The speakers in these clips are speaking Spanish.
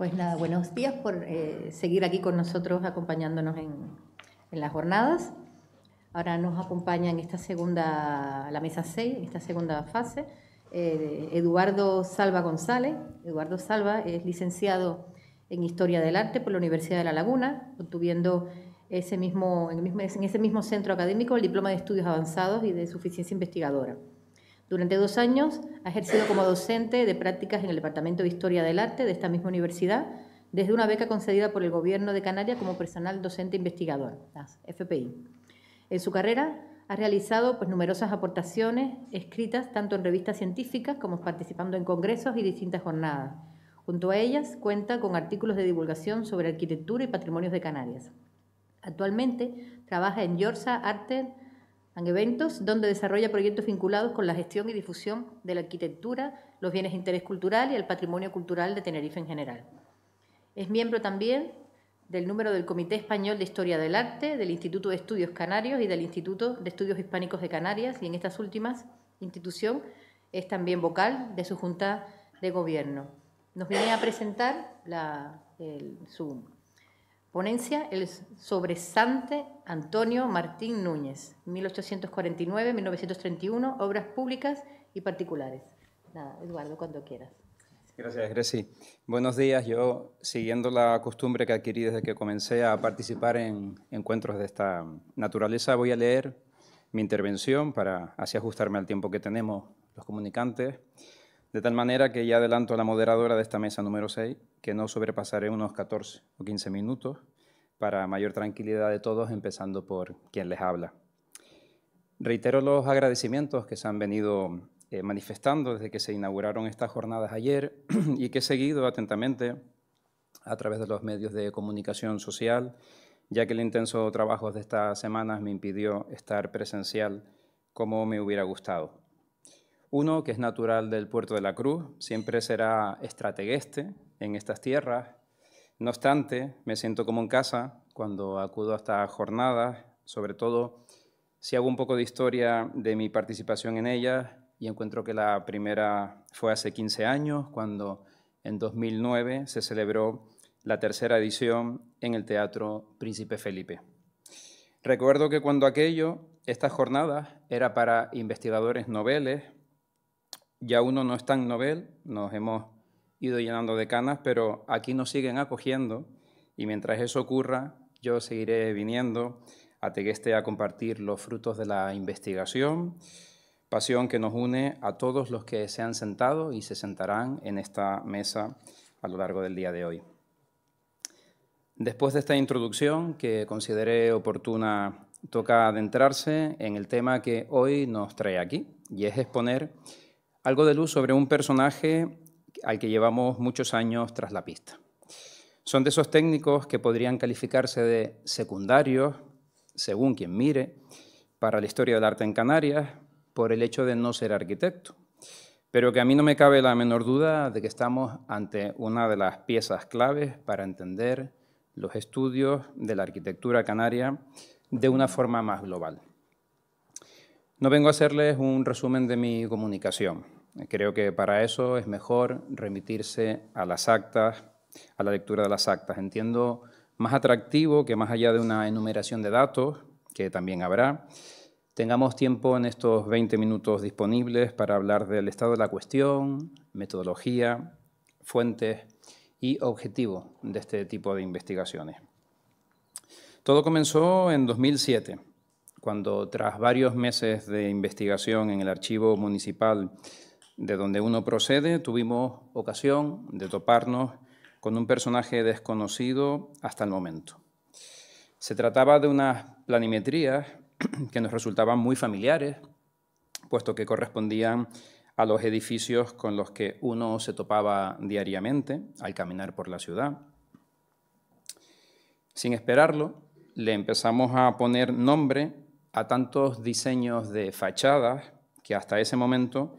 Pues nada, buenos días por eh, seguir aquí con nosotros acompañándonos en, en, las jornadas. Ahora nos acompaña en esta segunda, la mesa 6, en esta segunda fase, eh, Eduardo Salva González. Eduardo Salva es licenciado en Historia del Arte por la Universidad de La Laguna, obtuviendo ese mismo, en, ese mismo centro académico el diploma de estudios avanzados y de suficiencia investigadora. Durante dos años ha ejercido como docente de prácticas en el Departamento de Historia del Arte de esta misma universidad, desde una beca concedida por el Gobierno de Canarias como personal docente investigador, las FPI. En su carrera ha realizado pues, numerosas aportaciones escritas tanto en revistas científicas como participando en congresos y distintas jornadas. Junto a ellas cuenta con artículos de divulgación sobre arquitectura y patrimonios de Canarias. Actualmente trabaja en Yorsa Arte en eventos donde desarrolla proyectos vinculados con la gestión y difusión de la arquitectura, los bienes de interés cultural y el patrimonio cultural de Tenerife en general. Es miembro también del número del Comité Español de Historia del Arte, del Instituto de Estudios Canarios y del Instituto de Estudios Hispánicos de Canarias, y en estas últimas institución es también vocal de su Junta de Gobierno. Nos viene a presentar la, el, su Ponencia el sobresante Antonio Martín Núñez, 1849-1931, obras públicas y particulares. Nada, Eduardo, cuando quieras. Gracias, Greci. Buenos días. Yo, siguiendo la costumbre que adquirí desde que comencé a participar en encuentros de esta naturaleza, voy a leer mi intervención para así ajustarme al tiempo que tenemos los comunicantes. De tal manera que ya adelanto a la moderadora de esta mesa número 6 que no sobrepasaré unos 14 o 15 minutos para mayor tranquilidad de todos, empezando por quien les habla. Reitero los agradecimientos que se han venido eh, manifestando desde que se inauguraron estas jornadas ayer y que he seguido atentamente a través de los medios de comunicación social, ya que el intenso trabajo de estas semanas me impidió estar presencial como me hubiera gustado. Uno que es natural del puerto de la Cruz, siempre será estrategueste en estas tierras. No obstante, me siento como en casa cuando acudo a estas jornadas, sobre todo si hago un poco de historia de mi participación en ellas y encuentro que la primera fue hace 15 años, cuando en 2009 se celebró la tercera edición en el Teatro Príncipe Felipe. Recuerdo que cuando aquello, estas jornadas, era para investigadores noveles, ya uno no es tan novel, nos hemos ido llenando de canas, pero aquí nos siguen acogiendo y mientras eso ocurra, yo seguiré viniendo a Tegueste a compartir los frutos de la investigación, pasión que nos une a todos los que se han sentado y se sentarán en esta mesa a lo largo del día de hoy. Después de esta introducción, que consideré oportuna, toca adentrarse en el tema que hoy nos trae aquí, y es exponer algo de luz sobre un personaje al que llevamos muchos años tras la pista. Son de esos técnicos que podrían calificarse de secundarios, según quien mire, para la historia del arte en Canarias, por el hecho de no ser arquitecto, pero que a mí no me cabe la menor duda de que estamos ante una de las piezas claves para entender los estudios de la arquitectura canaria de una forma más global. No vengo a hacerles un resumen de mi comunicación. Creo que para eso es mejor remitirse a las actas, a la lectura de las actas. Entiendo más atractivo que más allá de una enumeración de datos, que también habrá, tengamos tiempo en estos 20 minutos disponibles para hablar del estado de la cuestión, metodología, fuentes y objetivo de este tipo de investigaciones. Todo comenzó en 2007, cuando tras varios meses de investigación en el archivo municipal de donde uno procede, tuvimos ocasión de toparnos con un personaje desconocido hasta el momento. Se trataba de unas planimetrías que nos resultaban muy familiares, puesto que correspondían a los edificios con los que uno se topaba diariamente al caminar por la ciudad. Sin esperarlo, le empezamos a poner nombre a tantos diseños de fachadas que hasta ese momento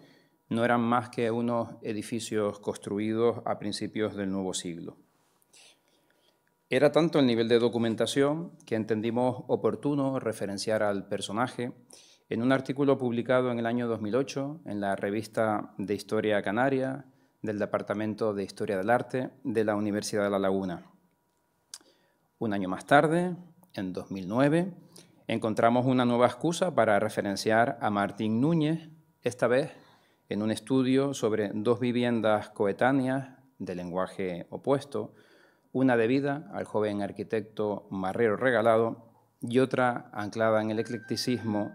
no eran más que unos edificios construidos a principios del nuevo siglo. Era tanto el nivel de documentación que entendimos oportuno referenciar al personaje en un artículo publicado en el año 2008 en la revista de Historia Canaria del Departamento de Historia del Arte de la Universidad de La Laguna. Un año más tarde, en 2009, encontramos una nueva excusa para referenciar a Martín Núñez, esta vez en un estudio sobre dos viviendas coetáneas de lenguaje opuesto, una debida al joven arquitecto Marrero Regalado y otra anclada en el eclecticismo,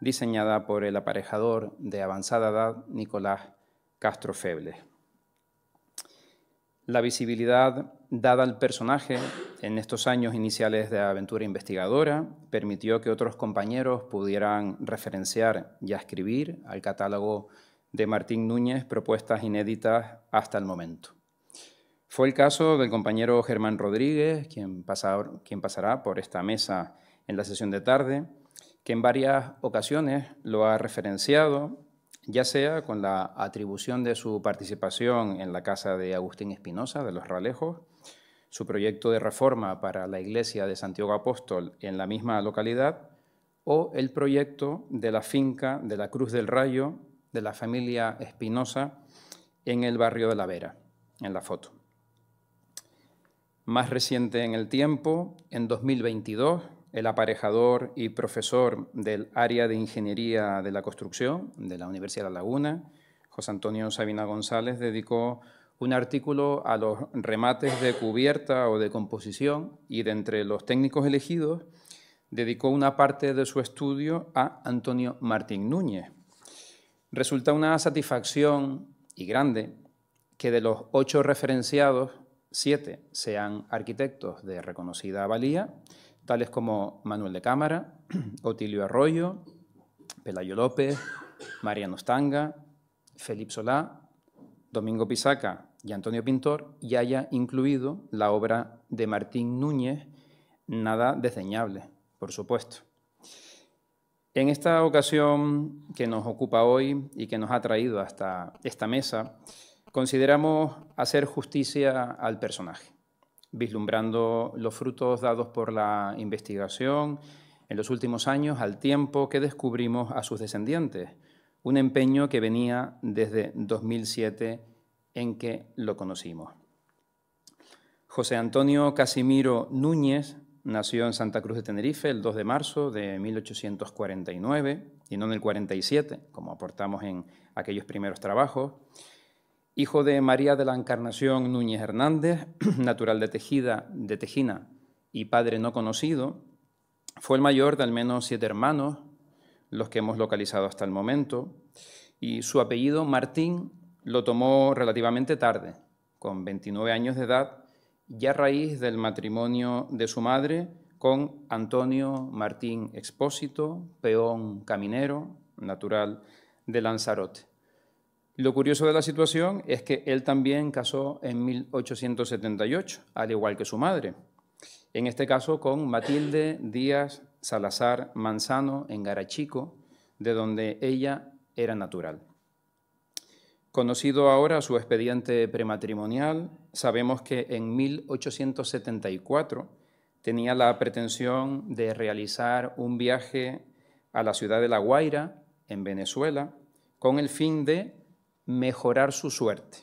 diseñada por el aparejador de avanzada edad Nicolás Castro Feble. La visibilidad dada al personaje en estos años iniciales de aventura investigadora permitió que otros compañeros pudieran referenciar y escribir al catálogo de Martín Núñez propuestas inéditas hasta el momento. Fue el caso del compañero Germán Rodríguez, quien, quien pasará por esta mesa en la sesión de tarde, que en varias ocasiones lo ha referenciado ya sea con la atribución de su participación en la casa de Agustín Espinosa de los Ralejos, su proyecto de reforma para la iglesia de Santiago Apóstol en la misma localidad, o el proyecto de la finca de la Cruz del Rayo de la familia Espinosa en el barrio de La Vera, en la foto. Más reciente en el tiempo, en 2022, el aparejador y profesor del área de Ingeniería de la Construcción de la Universidad de La Laguna, José Antonio Sabina González, dedicó un artículo a los remates de cubierta o de composición y de entre los técnicos elegidos dedicó una parte de su estudio a Antonio Martín Núñez. Resulta una satisfacción y grande que de los ocho referenciados, siete sean arquitectos de reconocida valía tales como Manuel de Cámara, Otilio Arroyo, Pelayo López, Mariano Stanga, Felipe Solá, Domingo Pisaca y Antonio Pintor, y haya incluido la obra de Martín Núñez, nada desdeñable, por supuesto. En esta ocasión que nos ocupa hoy y que nos ha traído hasta esta mesa, consideramos hacer justicia al personaje vislumbrando los frutos dados por la investigación en los últimos años al tiempo que descubrimos a sus descendientes, un empeño que venía desde 2007 en que lo conocimos. José Antonio Casimiro Núñez nació en Santa Cruz de Tenerife el 2 de marzo de 1849 y no en el 47, como aportamos en aquellos primeros trabajos hijo de María de la Encarnación Núñez Hernández, natural de Tejida, de Tejina y padre no conocido, fue el mayor de al menos siete hermanos, los que hemos localizado hasta el momento, y su apellido Martín lo tomó relativamente tarde, con 29 años de edad, ya a raíz del matrimonio de su madre con Antonio Martín Expósito, peón caminero, natural de Lanzarote. Lo curioso de la situación es que él también casó en 1878, al igual que su madre, en este caso con Matilde Díaz Salazar Manzano en Garachico, de donde ella era natural. Conocido ahora su expediente prematrimonial, sabemos que en 1874 tenía la pretensión de realizar un viaje a la ciudad de La Guaira, en Venezuela, con el fin de mejorar su suerte.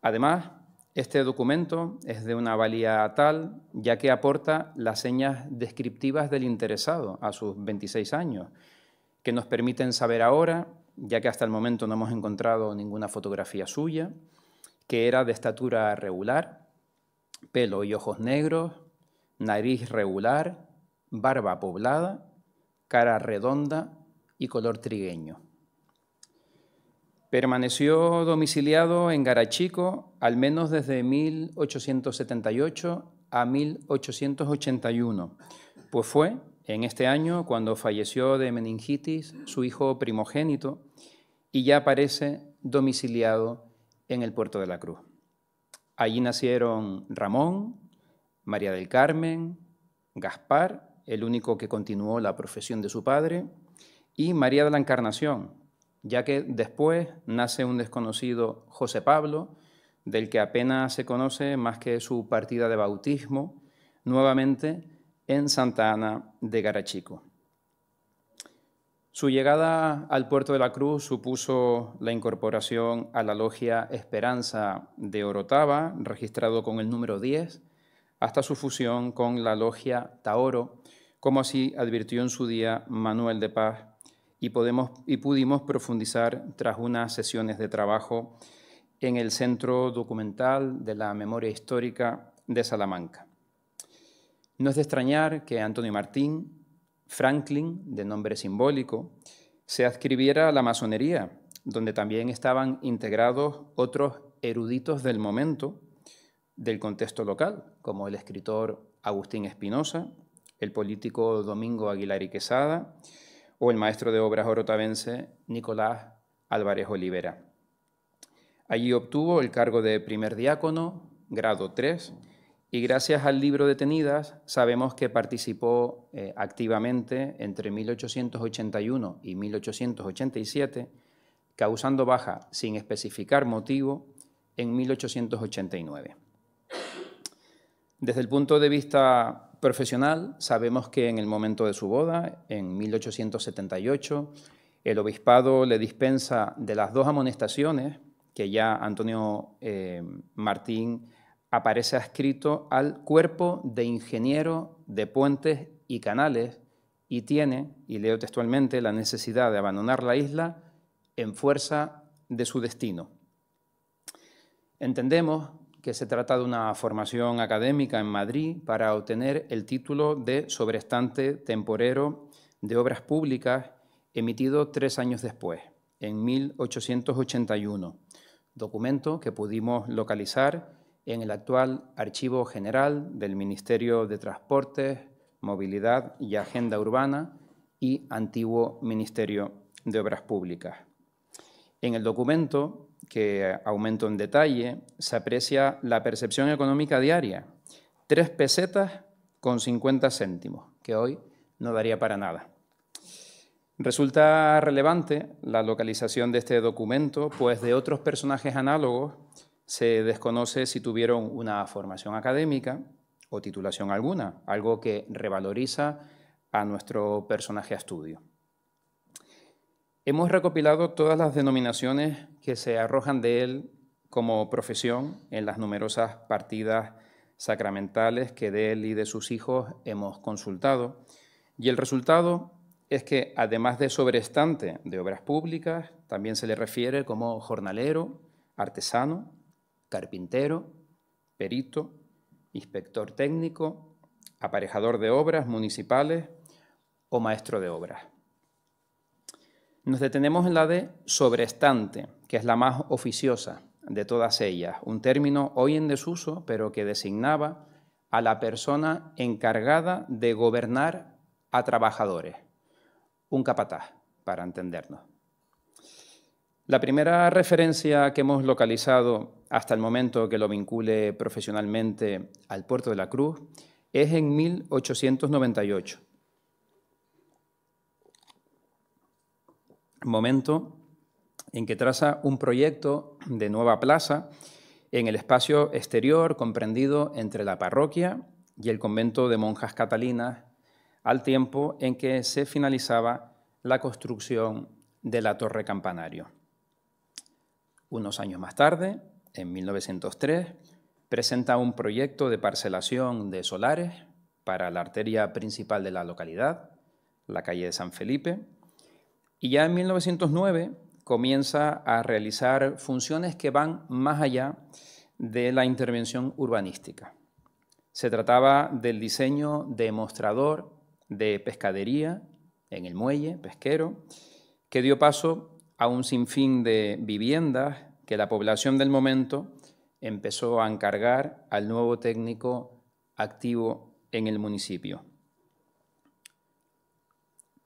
Además, este documento es de una valía tal, ya que aporta las señas descriptivas del interesado a sus 26 años, que nos permiten saber ahora, ya que hasta el momento no hemos encontrado ninguna fotografía suya, que era de estatura regular, pelo y ojos negros, nariz regular, barba poblada, cara redonda y color trigueño. Permaneció domiciliado en Garachico al menos desde 1878 a 1881, pues fue en este año cuando falleció de meningitis su hijo primogénito y ya aparece domiciliado en el puerto de la Cruz. Allí nacieron Ramón, María del Carmen, Gaspar, el único que continuó la profesión de su padre, y María de la Encarnación, ya que después nace un desconocido José Pablo, del que apenas se conoce más que su partida de bautismo, nuevamente en Santa Ana de Garachico. Su llegada al puerto de la Cruz supuso la incorporación a la logia Esperanza de Orotava, registrado con el número 10, hasta su fusión con la logia Taoro, como así advirtió en su día Manuel de Paz y, pudimos profundizar tras unas sesiones de trabajo en el Centro Documental de la Memoria Histórica de Salamanca. No es de extrañar que Antonio Martín, Franklin, de nombre simbólico, se adscribiera a la masonería, donde también estaban integrados otros eruditos del momento, del contexto local, como el escritor Agustín Espinosa, el político Domingo Aguilar y Quesada, o el maestro de obras orotavense Nicolás Álvarez Olivera. Allí obtuvo el cargo de primer diácono, grado 3, y gracias al libro Detenidas sabemos que participó eh, activamente entre 1881 y 1887, causando baja sin especificar motivo en 1889. Desde el punto de vista profesional, sabemos que en el momento de su boda, en 1878, el obispado le dispensa de las dos amonestaciones que ya Antonio eh, Martín aparece adscrito al cuerpo de ingeniero de puentes y canales y tiene, y leo textualmente, la necesidad de abandonar la isla en fuerza de su destino. Entendemos que se trata de una formación académica en Madrid para obtener el título de sobrestante temporero de obras públicas emitido tres años después, en 1881, documento que pudimos localizar en el actual Archivo General del Ministerio de Transportes, Movilidad y Agenda Urbana y antiguo Ministerio de Obras Públicas. En el documento que aumento en detalle, se aprecia la percepción económica diaria, Tres pesetas con 50 céntimos, que hoy no daría para nada. Resulta relevante la localización de este documento, pues de otros personajes análogos se desconoce si tuvieron una formación académica o titulación alguna, algo que revaloriza a nuestro personaje a estudio. Hemos recopilado todas las denominaciones que se arrojan de él como profesión en las numerosas partidas sacramentales que de él y de sus hijos hemos consultado. Y el resultado es que, además de sobrestante de obras públicas, también se le refiere como jornalero, artesano, carpintero, perito, inspector técnico, aparejador de obras municipales o maestro de obras. Nos detenemos en la de sobrestante, que es la más oficiosa de todas ellas, un término hoy en desuso, pero que designaba a la persona encargada de gobernar a trabajadores, un capataz, para entendernos. La primera referencia que hemos localizado hasta el momento que lo vincule profesionalmente al puerto de la Cruz es en 1898, momento en que traza un proyecto de nueva plaza en el espacio exterior comprendido entre la parroquia y el convento de monjas catalinas, al tiempo en que se finalizaba la construcción de la torre campanario. Unos años más tarde, en 1903, presenta un proyecto de parcelación de solares para la arteria principal de la localidad, la calle de San Felipe, y ya en 1909 comienza a realizar funciones que van más allá de la intervención urbanística. Se trataba del diseño de mostrador de pescadería en el muelle pesquero, que dio paso a un sinfín de viviendas que la población del momento empezó a encargar al nuevo técnico activo en el municipio.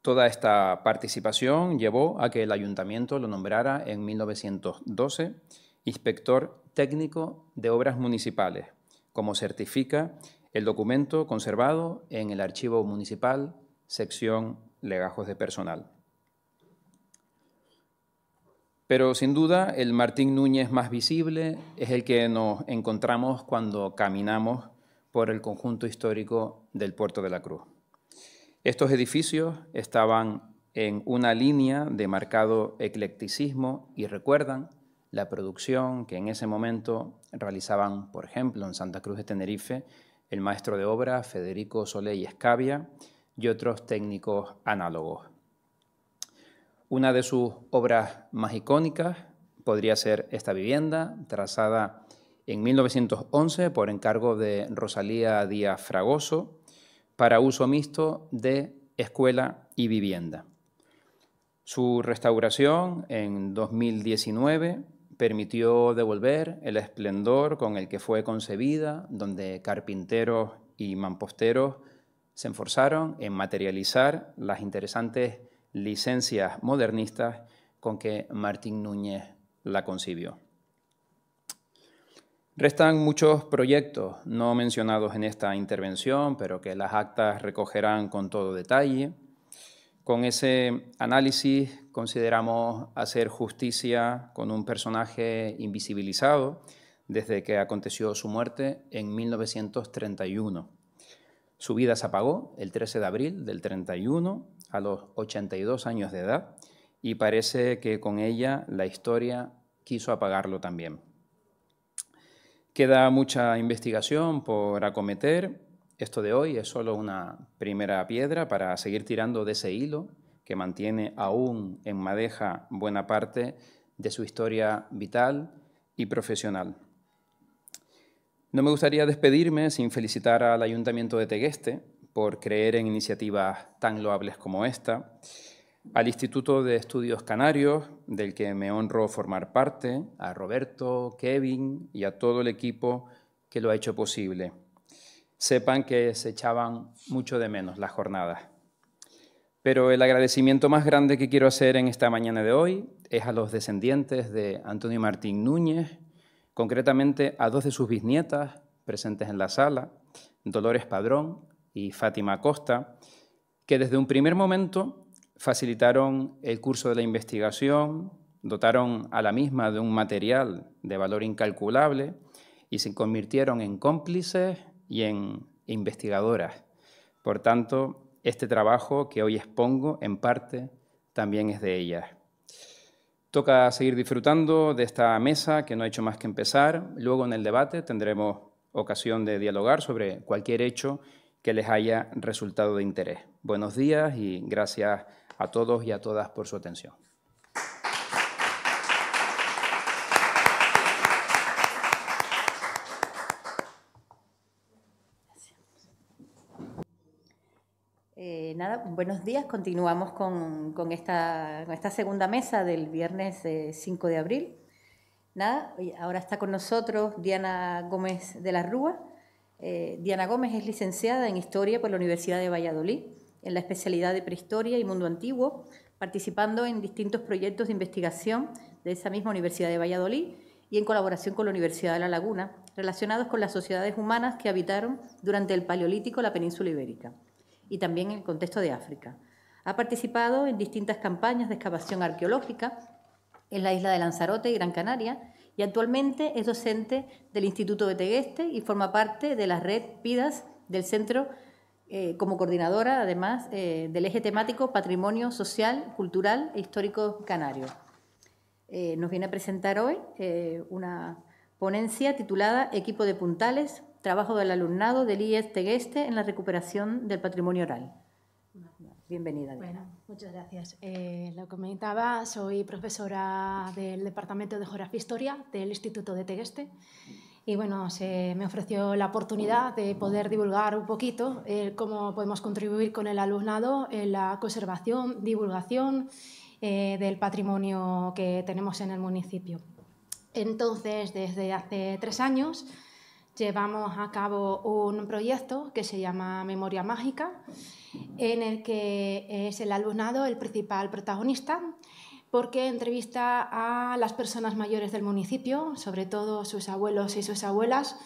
Toda esta participación llevó a que el ayuntamiento lo nombrara en 1912 inspector técnico de obras municipales, como certifica el documento conservado en el archivo municipal, sección legajos de personal. Pero sin duda el Martín Núñez más visible es el que nos encontramos cuando caminamos por el conjunto histórico del puerto de la Cruz. Estos edificios estaban en una línea de marcado eclecticismo y recuerdan la producción que en ese momento realizaban, por ejemplo, en Santa Cruz de Tenerife, el maestro de obra Federico Solé y Escavia y otros técnicos análogos. Una de sus obras más icónicas podría ser esta vivienda, trazada en 1911 por encargo de Rosalía Díaz Fragoso, para uso mixto de escuela y vivienda. Su restauración en 2019 permitió devolver el esplendor con el que fue concebida, donde carpinteros y mamposteros se esforzaron en materializar las interesantes licencias modernistas con que Martín Núñez la concibió. Restan muchos proyectos no mencionados en esta intervención, pero que las actas recogerán con todo detalle. Con ese análisis consideramos hacer justicia con un personaje invisibilizado desde que aconteció su muerte en 1931. Su vida se apagó el 13 de abril del 31 a los 82 años de edad y parece que con ella la historia quiso apagarlo también. Queda mucha investigación por acometer. Esto de hoy es solo una primera piedra para seguir tirando de ese hilo que mantiene aún en madeja buena parte de su historia vital y profesional. No me gustaría despedirme sin felicitar al Ayuntamiento de Tegueste por creer en iniciativas tan loables como esta al Instituto de Estudios Canarios, del que me honro formar parte, a Roberto, Kevin y a todo el equipo que lo ha hecho posible. Sepan que se echaban mucho de menos las jornadas. Pero el agradecimiento más grande que quiero hacer en esta mañana de hoy es a los descendientes de Antonio Martín Núñez, concretamente a dos de sus bisnietas presentes en la sala, Dolores Padrón y Fátima Costa, que desde un primer momento facilitaron el curso de la investigación, dotaron a la misma de un material de valor incalculable y se convirtieron en cómplices y en investigadoras. Por tanto, este trabajo que hoy expongo en parte también es de ellas. Toca seguir disfrutando de esta mesa que no ha hecho más que empezar. Luego en el debate tendremos ocasión de dialogar sobre cualquier hecho que les haya resultado de interés. Buenos días y gracias a todos y a todas por su atención. Eh, nada, buenos días. Continuamos con, con, esta, segunda mesa del viernes 5 eh, de abril. Nada, ahora está con nosotros Diana Gómez de la Rúa. Eh, Diana Gómez es licenciada en Historia por la Universidad de Valladolid en la especialidad de Prehistoria y Mundo Antiguo, participando en distintos proyectos de investigación de esa misma Universidad de Valladolid y en colaboración con la Universidad de La Laguna, relacionados con las sociedades humanas que habitaron durante el Paleolítico la península ibérica y también en el contexto de África. Ha participado en distintas campañas de excavación arqueológica en la isla de Lanzarote y Gran Canaria y actualmente es docente del Instituto de Tegueste y forma parte de la red PIDAS del Centro eh, como coordinadora, además, eh, del eje temático Patrimonio Social, Cultural e Histórico Canario. Eh, nos viene a presentar hoy una ponencia titulada Equipo de Puntales, Trabajo del Alumnado del IES Tegueste en la Recuperación del Patrimonio Oral. Bienvenida. Diana. Bueno, muchas gracias. lo comentaba, soy profesora del Departamento de Geografía e Historia del Instituto de Tegueste y bueno, se me ofreció la oportunidad de poder divulgar un poquito eh, cómo podemos contribuir con el alumnado en la conservación, divulgación eh, del patrimonio que tenemos en el municipio. Entonces, desde hace tres años llevamos a cabo un proyecto que se llama Memoria Mágica, en el que es el alumnado el principal protagonista porque entrevista a las personas mayores del municipio, sobre todo sus abuelos y sus abuelas,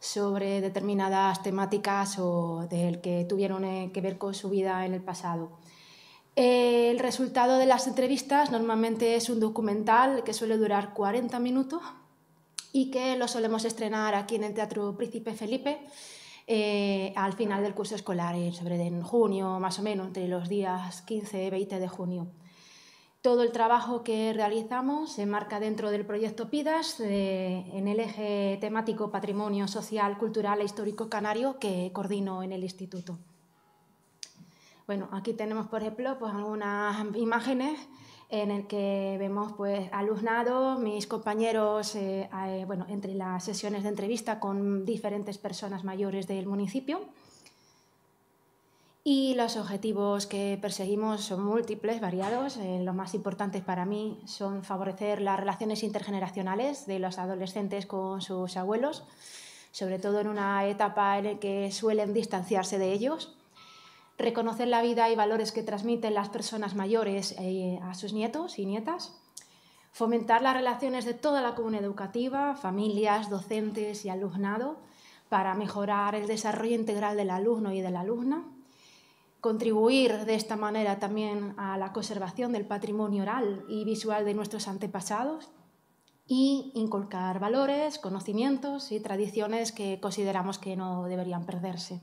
sobre determinadas temáticas o del que tuvieron eh, que ver con su vida en el pasado. El resultado de las entrevistas normalmente es un documental que suele durar 40 minutos y que lo solemos estrenar aquí en el Teatro Príncipe Felipe eh, al final del curso escolar, eh, sobre en junio más o menos, entre los días 15 y 20 de junio. Todo el trabajo que realizamos se enmarca dentro del proyecto PIDAS eh, en el eje temático Patrimonio Social, Cultural e Histórico Canario que coordino en el Instituto. Bueno, aquí tenemos, por ejemplo, pues, algunas imágenes en las que vemos pues alumnado, mis compañeros, eh, eh, bueno, entre las sesiones de entrevista con diferentes personas mayores del municipio y los objetivos que perseguimos son múltiples, variados. Lo eh, los más importantes para mí son favorecer las relaciones intergeneracionales de los adolescentes con sus abuelos, sobre todo en una etapa en la que suelen distanciarse de ellos. Reconocer la vida y valores que transmiten las personas mayores eh, a sus nietos y nietas. Fomentar las relaciones de toda la comunidad educativa, familias, docentes y alumnado para mejorar el desarrollo integral del alumno y de la alumna contribuir de esta manera también a la conservación del patrimonio oral y visual de nuestros antepasados y inculcar valores, conocimientos y tradiciones que consideramos que no deberían perderse.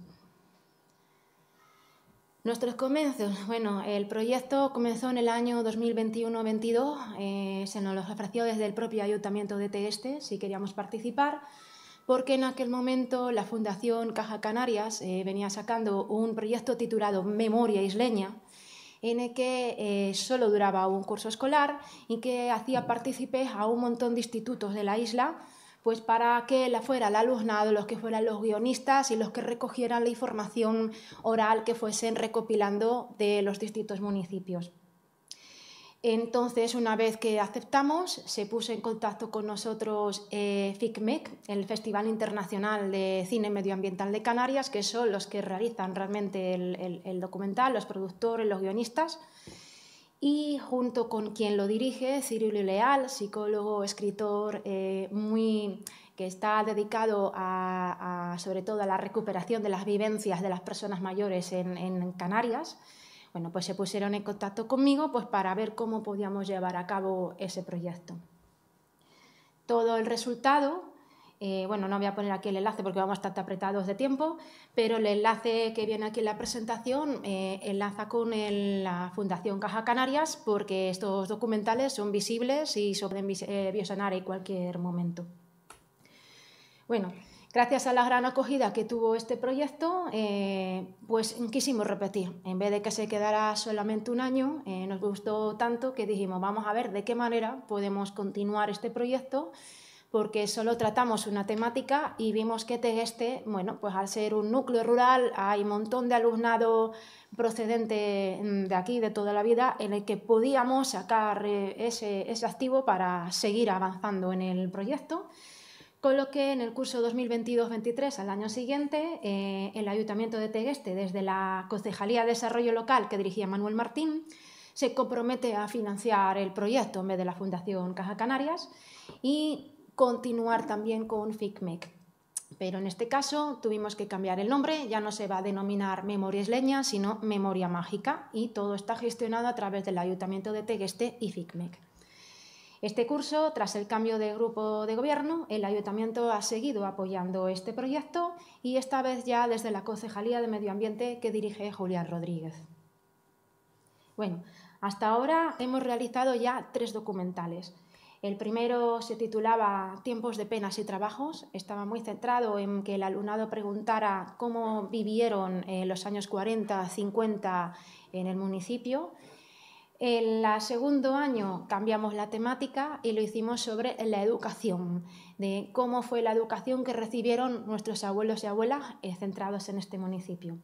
Nuestros comienzos. Bueno, el proyecto comenzó en el año 2021-22. Eh, se nos los ofreció desde el propio Ayuntamiento de Teste, si queríamos participar porque en aquel momento la Fundación Caja Canarias eh, venía sacando un proyecto titulado Memoria Isleña, en el que eh, solo duraba un curso escolar y que hacía partícipes a un montón de institutos de la isla, pues para que la fuera el alumnado, los que fueran los guionistas y los que recogieran la información oral que fuesen recopilando de los distintos municipios. Entonces, una vez que aceptamos, se puso en contacto con nosotros eh, FICMEC, el Festival Internacional de Cine Medioambiental de Canarias, que son los que realizan realmente el, documental, los productores, los guionistas. Y junto con quien lo dirige, Cirilo Leal, psicólogo, escritor, eh, muy, que está dedicado a, sobre todo a la recuperación de las vivencias de las personas mayores en Canarias bueno, pues se pusieron en contacto conmigo pues, para ver cómo podíamos llevar a cabo ese proyecto. Todo el resultado, eh, bueno, no voy a poner aquí el enlace porque vamos a estar apretados de tiempo, pero el enlace que viene aquí en la presentación eh, enlaza con la Fundación Caja Canarias porque estos documentales son visibles y se pueden eh, visionar en cualquier momento. Bueno, Gracias a la gran acogida que tuvo este proyecto, eh, pues quisimos repetir. En vez de que se quedara solamente un año, eh, nos gustó tanto que dijimos, vamos a ver de qué manera podemos continuar este proyecto, porque solo tratamos una temática y vimos que este, bueno, pues al ser un núcleo rural, hay un montón de alumnado procedente mm, de aquí, de toda la vida, en el que podíamos sacar eh, ese activo para seguir avanzando en el proyecto. Con lo que en el curso 2022-23, al año siguiente, eh, el Ayuntamiento de Tegueste, desde la Concejalía de Desarrollo Local que dirigía Manuel Martín, se compromete a financiar el proyecto en vez de la Fundación Caja Canarias y continuar también con FICMEC. Pero en este caso tuvimos que cambiar el nombre, ya no se va a denominar Memorias Leñas, sino Memoria Mágica, y todo está gestionado a través del Ayuntamiento de Tegueste y FICMEC. Este curso, tras el cambio de grupo de gobierno, el ayuntamiento ha seguido apoyando este proyecto y esta vez ya desde la Concejalía de Medio Ambiente que dirige Julián Rodríguez. Bueno, hasta ahora hemos realizado ya tres documentales. El primero se titulaba Tiempos de penas y trabajos. Estaba muy centrado en que el alumnado preguntara cómo vivieron eh, los años 40, 50 en el municipio en El segundo año cambiamos la temática y lo hicimos sobre la educación, de cómo fue la educación que recibieron nuestros abuelos y abuelas eh, centrados en este municipio.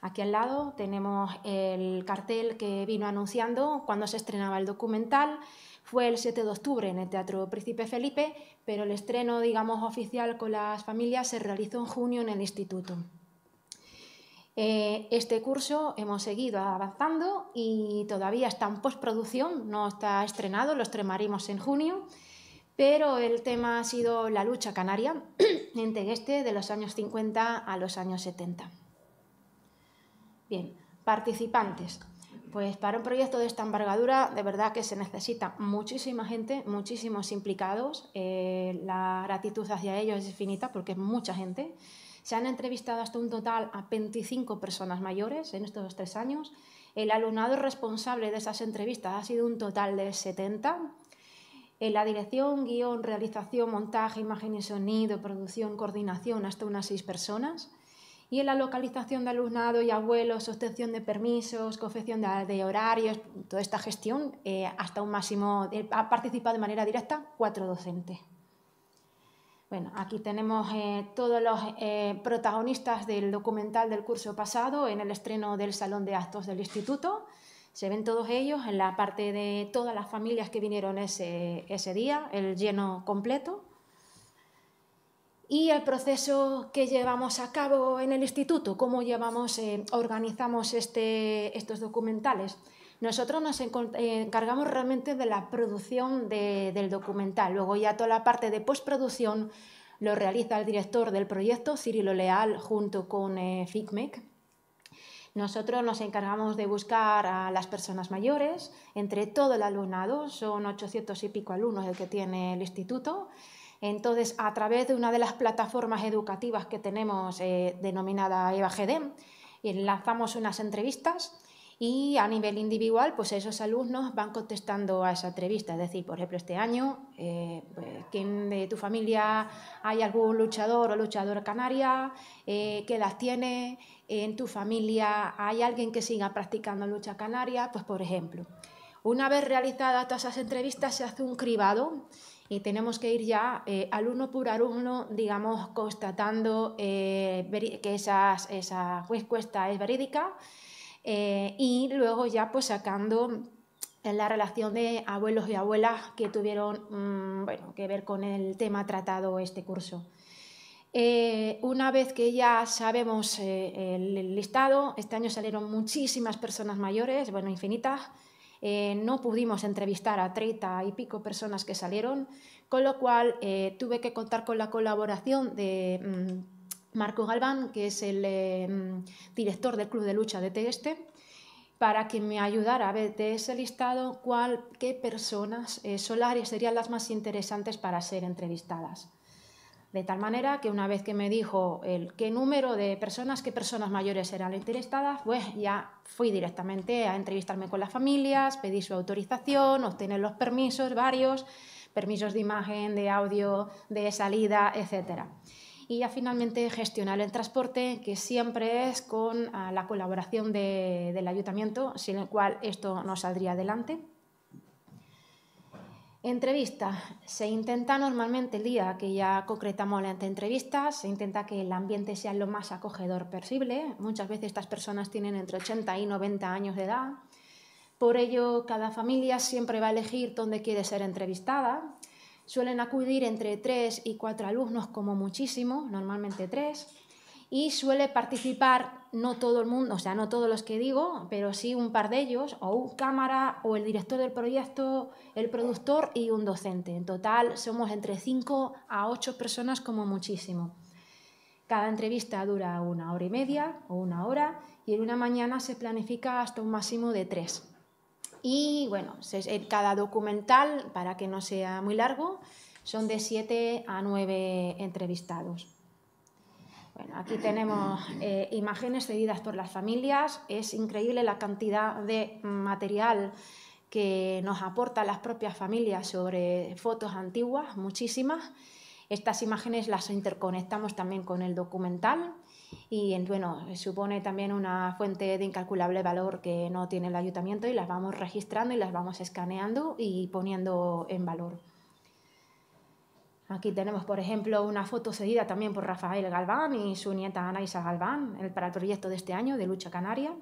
Aquí al lado tenemos el cartel que vino anunciando cuando se estrenaba el documental. Fue el 7 de octubre en el Teatro Príncipe Felipe, pero el estreno, digamos, oficial con las familias se realizó en junio en el instituto. Eh, este curso hemos seguido avanzando y todavía está en postproducción, no está estrenado, lo estrenaremos en junio, pero el tema ha sido la lucha canaria en Tegueste de los años 50 a los años 70. Bien, participantes. Pues para un proyecto de esta embargadura de verdad que se necesita muchísima gente, muchísimos implicados. Eh, la gratitud hacia ellos es infinita porque es mucha gente. Se han entrevistado hasta un total a 25 personas mayores en estos tres años. El alumnado responsable de esas entrevistas ha sido un total de 70. En la dirección, guión, realización, montaje, imagen y sonido, producción, coordinación, hasta unas seis personas. Y en la localización de alumnado y abuelos, obtención de permisos, confección de, horarios, toda esta gestión, eh, hasta un máximo, eh, ha participado de manera directa cuatro docentes. Bueno, aquí tenemos eh, todos los eh, protagonistas del documental del curso pasado en el estreno del Salón de Actos del Instituto. Se ven todos ellos en la parte de todas las familias que vinieron ese, día, el lleno completo. Y el proceso que llevamos a cabo en el instituto, cómo llevamos, eh, organizamos este, estos documentales. Nosotros nos eh, encargamos realmente de la producción del documental. Luego ya toda la parte de postproducción lo realiza el director del proyecto, Cirilo Leal, junto con eh, FICMEC. Nosotros nos encargamos de buscar a las personas mayores, entre todo el alumnado, son 800 y pico alumnos el que tiene el instituto. Entonces, a través de una de las plataformas educativas que tenemos eh, denominada EvaGDEM, lanzamos unas entrevistas y a nivel individual, pues esos alumnos van contestando a esa entrevista. Es decir, por ejemplo, este año, eh, pues, ¿quién de tu familia hay algún luchador o luchadora canaria? Eh, que las tiene? ¿En tu familia hay alguien que siga practicando lucha canaria? Pues, por ejemplo. Una vez realizadas todas esas entrevistas, se hace un cribado y tenemos que ir ya eh, alumno por alumno, digamos, constatando que esa respuesta es verídica eh, y luego ya pues sacando eh, la relación de abuelos y abuelas que tuvieron mm, que ver con el tema tratado este curso. Eh, una vez que ya sabemos el listado, este año salieron muchísimas personas mayores, bueno, infinitas. no pudimos entrevistar a treinta y pico personas que salieron, con lo cual tuve que contar con la colaboración de... Mm, Marco Galván, que es el em, director del Club de Lucha de Teste, para que me ayudara a ver de ese listado qué personas eh, solares serían las más interesantes para ser entrevistadas. De tal manera que una vez que me dijo el qué número de personas, qué personas mayores eran interesadas, pues ya fui directamente a entrevistarme con las familias, pedí su autorización, obtener los permisos, varios permisos de imagen, de audio, de salida, etcétera y ya finalmente gestionar el transporte, que siempre es con ah, la colaboración del ayuntamiento, sin el cual esto no saldría adelante. Entrevista. Se intenta normalmente el día que ya concretamos la entrevista, se intenta que el ambiente sea lo más acogedor posible. Muchas veces estas personas tienen entre 80 y 90 años de edad. Por ello, cada familia siempre va a elegir dónde quiere ser entrevistada. Suelen acudir entre tres y cuatro alumnos como muchísimo, normalmente tres, y suele participar no todo el mundo, o sea, no todos los que digo, pero sí un par de ellos, o un cámara, o el director del proyecto, el productor y un docente. En total somos entre cinco a ocho personas como muchísimo. Cada entrevista dura una hora y media o una hora y en una mañana se planifica hasta un máximo de tres. Y bueno, eh, cada documental, para que no sea muy largo, son de 7 a 9 entrevistados. Bueno, aquí tenemos eh, imágenes cedidas por las familias. Es increíble la cantidad de material que nos aportan las propias familias sobre fotos antiguas, muchísimas. Estas imágenes las interconectamos también con el documental y bueno, supone también una fuente de incalculable valor que no tiene el ayuntamiento y las vamos registrando y las vamos escaneando y poniendo en valor. Aquí tenemos, por ejemplo, una foto cedida también por Rafael Galván y su nieta Ana Galván para el proyecto de este año de Lucha Canaria.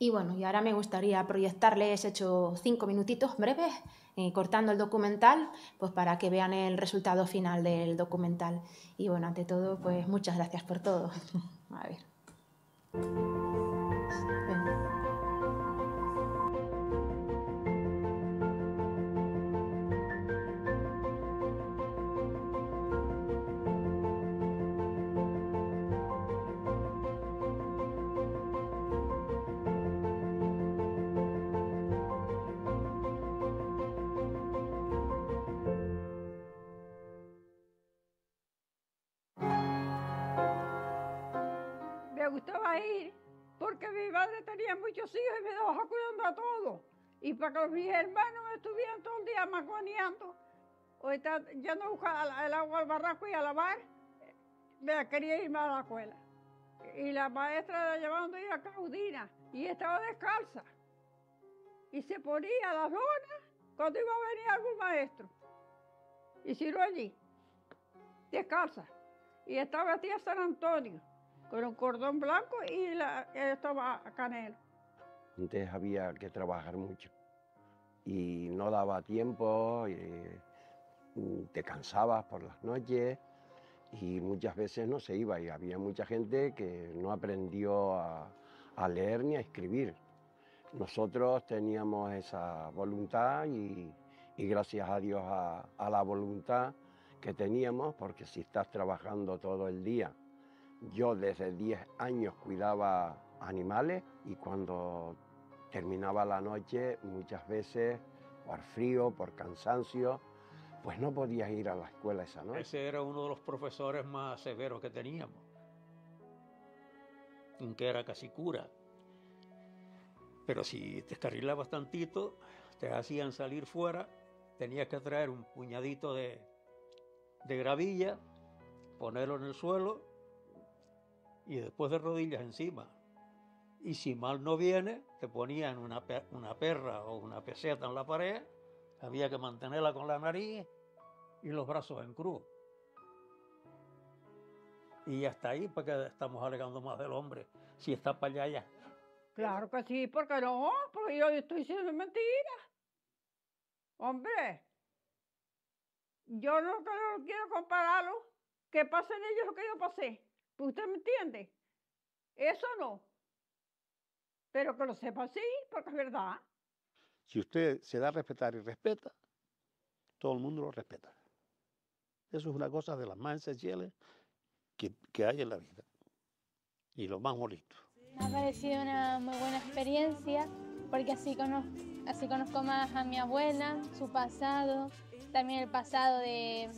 Y bueno, y ahora me gustaría proyectarles, hecho cinco minutitos breves, eh, cortando el documental, pues para que vean el resultado final del documental. Y bueno, ante todo, pues muchas gracias por todo. A ver. cuidando a todos. Y para que mis hermanos estuvieran todo el día maconeando, o ya no buscaba el agua al barranco y a lavar, me quería irme a la escuela. Y la maestra la llevando a Caudina y estaba descalza. Y se ponía las lona cuando iba a venir algún maestro. Y sirvió allí, descalza. Y estaba tía San Antonio, con un cordón blanco y la, estaba canelo. Antes había que trabajar mucho y no daba tiempo, eh, mm, te cansabas por las noches y muchas veces no se iba y había mucha gente que no aprendió a, leer ni a escribir. Nosotros teníamos esa voluntad y, gracias a Dios a, a la voluntad que teníamos, porque si estás trabajando todo el día, yo desde 10 años cuidaba animales y cuando terminaba la noche muchas veces por frío, por cansancio, pues no podías ir a la escuela esa noche. Ese era uno de los profesores más severos que teníamos, aunque era casi cura. Pero si te escarrilabas tantito, te hacían salir fuera, tenías que traer un puñadito de, de gravilla, ponerlo en el suelo y después de rodillas encima y si mal no viene, te ponían una, una perra o una peseta en la pared, había que mantenerla con la nariz y los brazos en cruz. Y hasta ahí, porque estamos alegando más del hombre, si está para allá ya. Claro que sí, porque no, porque yo estoy diciendo mentira Hombre, yo no, no quiero compararlo. Que pasen ellos lo que yo pasé. ¿Usted me entiende? Eso no. Pero que lo sepa, así, porque es verdad. Si usted se da a respetar y respeta, todo el mundo lo respeta. Eso es una cosa de las más esenciales que, que hay en la vida. Y lo más bonito. Me ha parecido una muy buena experiencia porque así conozco, así conozco más a mi abuela, su pasado, también el pasado de,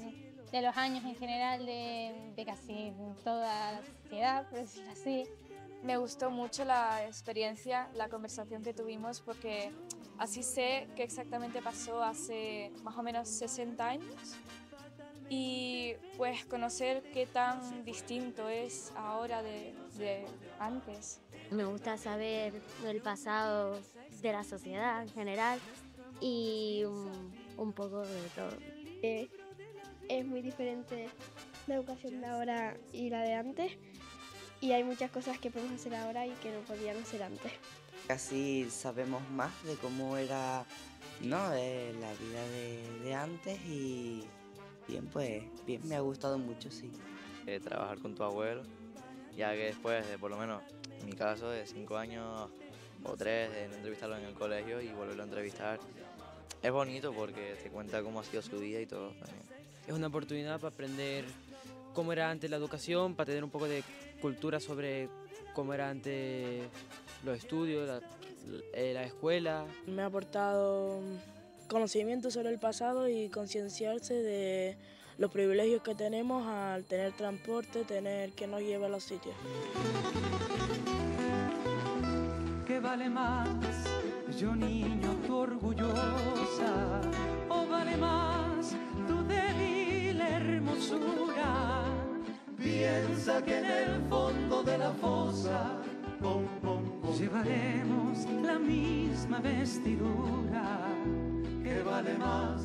de los años en general de, de casi toda la sociedad, por decirlo así. Me gustó mucho la experiencia, la conversación que tuvimos, porque así sé qué exactamente pasó hace más o menos 60 años y pues conocer qué tan distinto es ahora de, antes. Me gusta saber el pasado de la sociedad en general y un, poco de todo. Eh, es muy diferente la educación de ahora y la de antes y hay muchas cosas que podemos hacer ahora y que no podíamos hacer antes. Casi sabemos más de cómo era ¿no? de la vida de, antes y bien, pues bien, me ha gustado mucho, sí. Eh, trabajar con tu abuelo, ya que después, de, por lo menos en mi caso, de cinco años o tres, de entrevistarlo en el colegio y volverlo a entrevistar, es bonito porque te cuenta cómo ha sido su vida y todo Es una oportunidad para aprender cómo era antes la educación, para tener un poco de cultura sobre cómo era antes los estudios, eh, la, escuela. Me ha aportado conocimiento sobre el pasado y concienciarse de los privilegios que tenemos al tener transporte, tener que nos lleva a los sitios. ¿Qué vale más, yo niño, orgullosa? ¿O vale más tu débil hermosura? Piensa que en el fondo de la fosa llevaremos la misma vestidura. que vale más,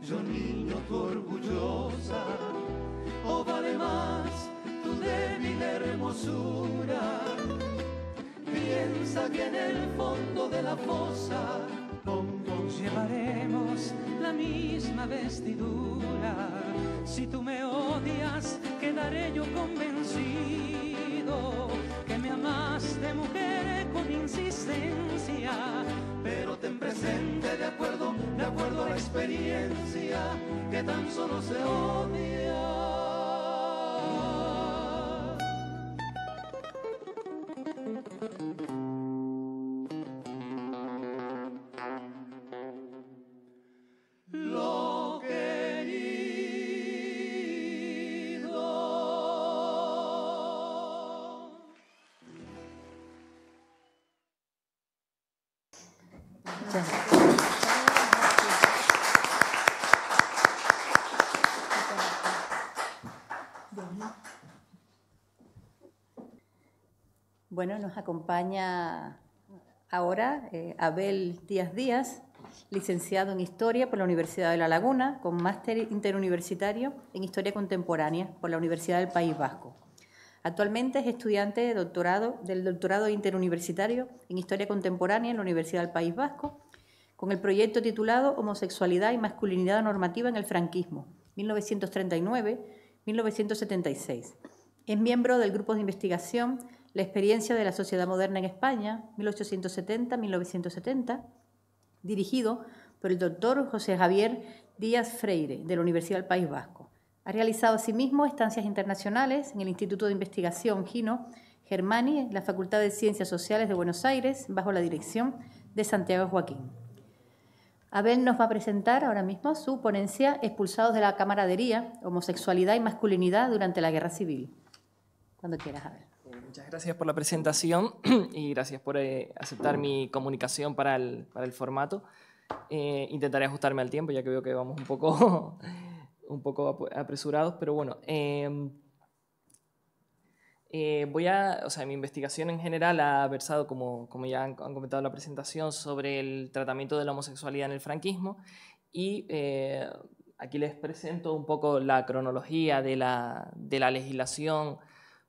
yo niño tu orgullosa? ¿O vale más tu débil hermosura? Piensa que en el fondo de la fosa llevaremos la misma vestidura. Si tú me odias, quedaré yo convencido. Bueno, nos acompaña ahora eh, Abel Díaz Díaz, licenciado en Historia por la Universidad de La Laguna, con máster interuniversitario en Historia Contemporánea por la Universidad del País Vasco. Actualmente es estudiante de doctorado, del doctorado interuniversitario en Historia Contemporánea en la Universidad del País Vasco, con el proyecto titulado Homosexualidad y Masculinidad Normativa en el Franquismo, 1939-1976. Es miembro del grupo de investigación la experiencia de la sociedad moderna en España, 1870-1970, dirigido por el doctor José Javier Díaz Freire, de la Universidad del País Vasco. Ha realizado asimismo estancias internacionales en el Instituto de Investigación Gino Germani, en la Facultad de Ciencias Sociales de Buenos Aires, bajo la dirección de Santiago Joaquín. Abel nos va a presentar ahora mismo su ponencia Expulsados de la camaradería, homosexualidad y masculinidad durante la guerra civil. Cuando quieras, Abel. Muchas gracias por la presentación y gracias por eh, aceptar mi comunicación para el, para el formato. Eh, intentaré ajustarme al tiempo, ya que veo que vamos un poco, un poco apresurados, pero bueno. Em, eh, voy a, o sea, mi investigación en general ha versado, como, como ya han, comentado en la presentación, sobre el tratamiento de la homosexualidad en el franquismo y aquí les presento un poco la cronología de la, de la legislación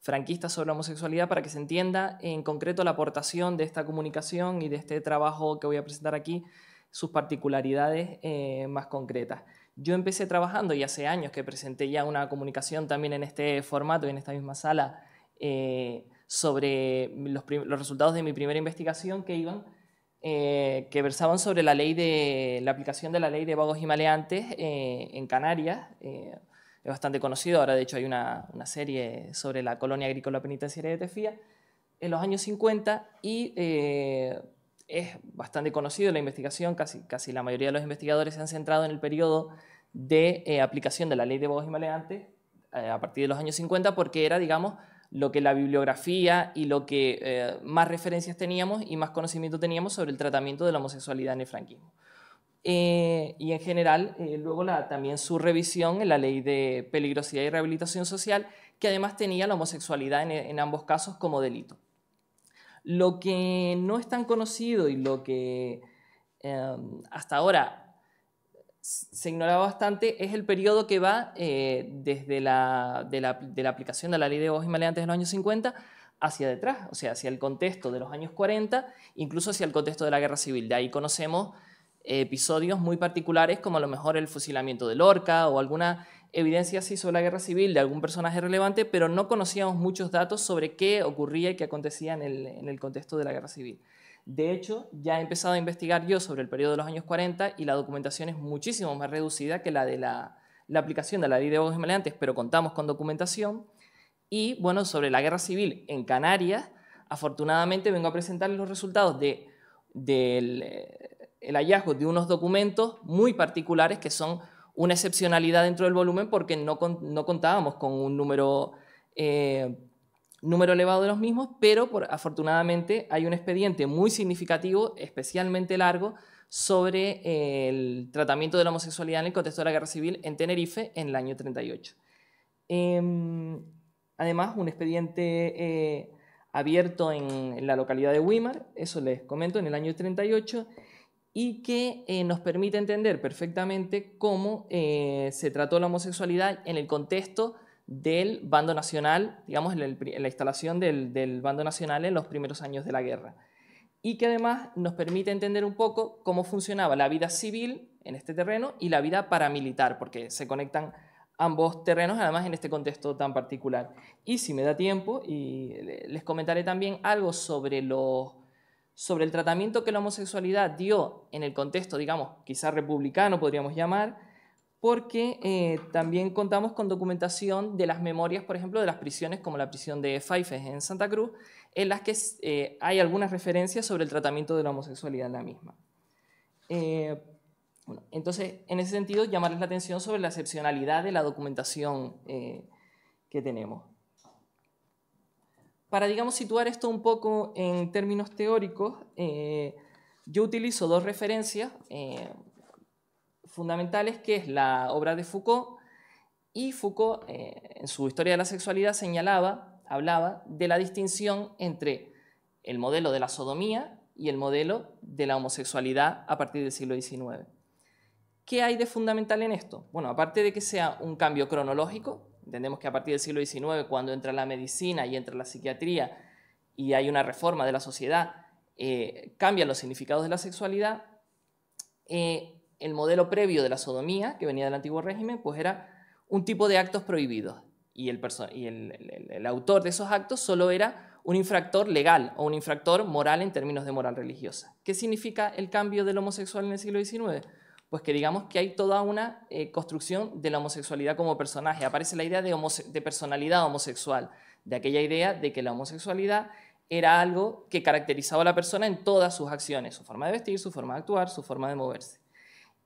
franquista sobre la homosexualidad para que se entienda en concreto la aportación de esta comunicación y de este trabajo que voy a presentar aquí, sus particularidades eh, más concretas. Yo empecé trabajando y hace años que presenté ya una comunicación también en este formato y en esta misma sala eh, sobre los, resultados de mi primera investigación que iban, eh, que versaban sobre la ley de la aplicación de la ley de vagos y maleantes en Canarias es bastante conocido, ahora de hecho hay una, serie sobre la colonia agrícola penitenciaria de Tefía, en los años 50 y eh, es bastante conocido la investigación, casi, casi la mayoría de los investigadores se han centrado en el periodo de eh, aplicación de la ley de Bogos y maleantes eh, a partir de los años 50 porque era, digamos, lo que la bibliografía y lo que más referencias teníamos y más conocimiento teníamos sobre el tratamiento de la homosexualidad en el franquismo. Eh, y en general, eh, luego también su revisión en la ley de peligrosidad y rehabilitación social, que además tenía la homosexualidad en, ambos casos como delito. Lo que no es tan conocido y lo que em, hasta ahora se ignoraba bastante es el periodo que va eh, desde la, de la, aplicación de la ley de voz y maleantes de los años 50 hacia detrás, o sea, hacia el contexto de los años 40, incluso hacia el contexto de la guerra civil. De ahí conocemos episodios muy particulares, como a lo mejor el fusilamiento de Lorca o alguna evidencia así sobre la guerra civil de algún personaje relevante, pero no conocíamos muchos datos sobre qué ocurría y qué acontecía en el, en el contexto de la guerra civil. De hecho, ya he empezado a investigar yo sobre el periodo de los años 40 y la documentación es muchísimo más reducida que la de la, la aplicación de la ley de Bogos y Maleantes, pero contamos con documentación. Y bueno, sobre la guerra civil en Canarias, afortunadamente vengo a presentarles los resultados de, del, el hallazgo de unos documentos muy particulares que son una excepcionalidad dentro del volumen porque no, contábamos con un número, eh, número elevado de los mismos, pero afortunadamente hay un expediente muy significativo, especialmente largo, sobre eh, el tratamiento de la homosexualidad en el contexto de la guerra civil en Tenerife en el año 38. Em, además, un expediente eh, abierto en, la localidad de Weimar, eso les comento, en el año 38 y que eh, nos permite entender perfectamente cómo eh, se trató la homosexualidad en el contexto del bando nacional, digamos, en, la instalación del, bando nacional en los primeros años de la guerra. Y que además nos permite entender un poco cómo funcionaba la vida civil en este terreno y la vida paramilitar, porque se conectan ambos terrenos, además en este contexto tan particular. Y si me da tiempo, les comentaré también algo sobre los sobre el tratamiento que la homosexualidad dio en el contexto, digamos, quizás republicano, podríamos llamar, porque eh, también contamos con documentación de las memorias, por ejemplo, de las prisiones como la prisión de Faifes en Santa Cruz, en las que eh, hay algunas referencias sobre el tratamiento de la homosexualidad en la misma. Eh, entonces, en ese sentido, llamarles la atención sobre la excepcionalidad de la documentación que tenemos. Para, digamos, situar esto un poco en términos teóricos, eh, yo utilizo dos referencias eh, fundamentales, que es la obra de Foucault, y Foucault, eh, en su Historia de la Sexualidad, señalaba, hablaba de la distinción entre el modelo de la sodomía y el modelo de la homosexualidad a partir del siglo XIX. ¿Qué hay de fundamental en esto? Bueno, aparte de que sea un cambio cronológico, Entendemos que a partir del siglo XIX, cuando entra la medicina y entra la psiquiatría y hay una reforma de la sociedad, eh, cambian los significados de la sexualidad. Eh, el modelo previo de la sodomía, que venía del antiguo régimen, pues era un tipo de actos prohibidos. Y, el autor de esos actos solo era un infractor legal o un infractor moral en términos de moral religiosa. ¿Qué significa el cambio del homosexual en el siglo XIX? pues que digamos que hay toda una eh, construcción de la homosexualidad como personaje. Aparece la idea de personalidad homosexual, de aquella idea de que la homosexualidad era algo que caracterizaba a la persona en todas sus acciones, su forma de vestir, su forma de actuar, su forma de moverse.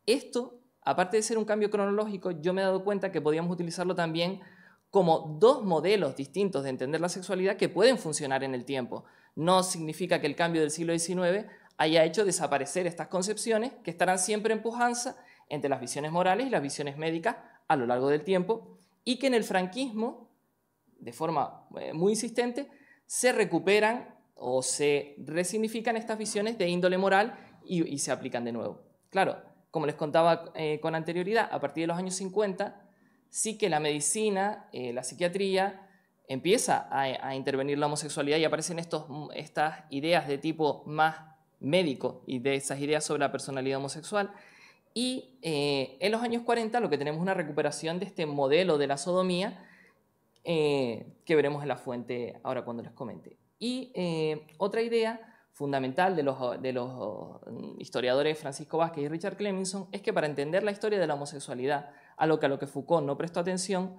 Esto, aparte de ser un cambio cronológico, yo me he dado cuenta que podíamos utilizarlo también como dos modelos distintos de entender la sexualidad que pueden funcionar en el tiempo. No significa que el cambio del siglo XIX haya hecho desaparecer estas concepciones que estarán siempre en pujanza entre las visiones morales y las visiones médicas a lo largo del tiempo y que en el franquismo, de forma eh, muy insistente, se recuperan o se resignifican estas visiones de índole moral y, se aplican de nuevo. Claro, como les contaba eh, con anterioridad, a partir de los años 50, sí que la medicina, eh, la psiquiatría, empieza a, intervenir la homosexualidad y aparecen estos, estas ideas de tipo más médico y de esas ideas sobre la personalidad homosexual. Y eh, en los años 40 lo que tenemos es una recuperación de este modelo de la sodomía eh, que veremos en la fuente ahora cuando les comente. Y eh, otra idea fundamental de los, mm, historiadores Francisco Vázquez y Richard Clemenson es que para entender la historia de la homosexualidad, a lo que, a lo que Foucault no prestó atención,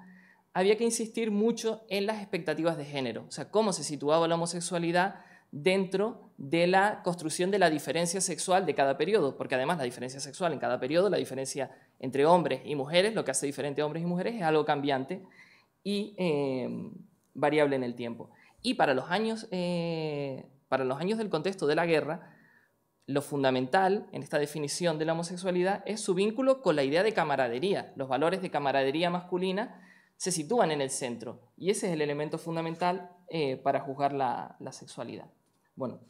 había que insistir mucho en las expectativas de género, o sea, cómo se situaba la homosexualidad dentro de la construcción de la diferencia sexual de cada periodo, porque además la diferencia sexual en cada periodo, la diferencia entre hombres y mujeres, lo que hace diferente a hombres y mujeres, es algo cambiante y eh, variable en el tiempo. Y para los, años, eh, para los años del contexto de la guerra, lo fundamental en esta definición de la homosexualidad es su vínculo con la idea de camaradería. Los valores de camaradería masculina se sitúan en el centro y ese es el elemento fundamental eh, para juzgar la sexualidad. Bueno,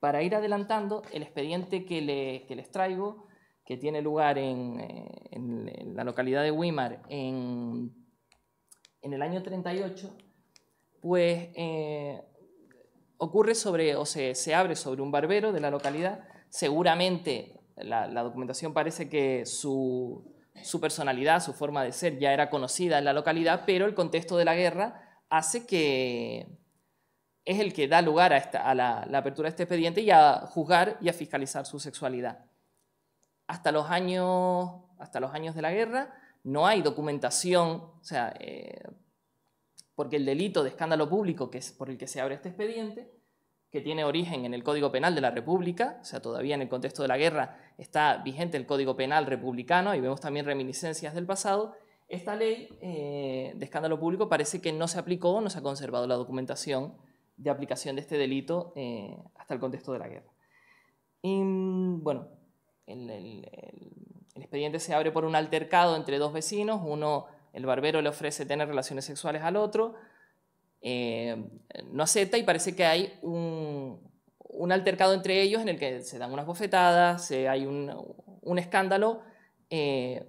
para ir adelantando, el expediente que, les traigo, que tiene lugar en, eh, la localidad de Weimar en, en el año 38, pues eh, ocurre sobre, o se, abre sobre un barbero de la localidad. Seguramente la, documentación parece que su, su, personalidad, su forma de ser ya era conocida en la localidad, pero el contexto de la guerra hace que, es el que da lugar a, la, apertura de este expediente y a juzgar y a fiscalizar su sexualidad. Hasta los años, hasta los años de la guerra no hay documentación, o sea, eh, porque el delito de escándalo público que es por el que se abre este expediente, que tiene origen en el Código Penal de la República, o sea, todavía en el contexto de la guerra está vigente el Código Penal republicano y vemos también reminiscencias del pasado, esta ley eh, de escándalo público parece que no se aplicó, no se ha conservado la documentación de aplicación de este delito eh, hasta el contexto de la guerra. Y, mm, bueno, el, expediente se abre por un altercado entre dos vecinos, uno, el barbero le ofrece tener relaciones sexuales al otro, eh, no acepta y parece que hay un, altercado entre ellos en el que se dan unas bofetadas, hay un, escándalo eh,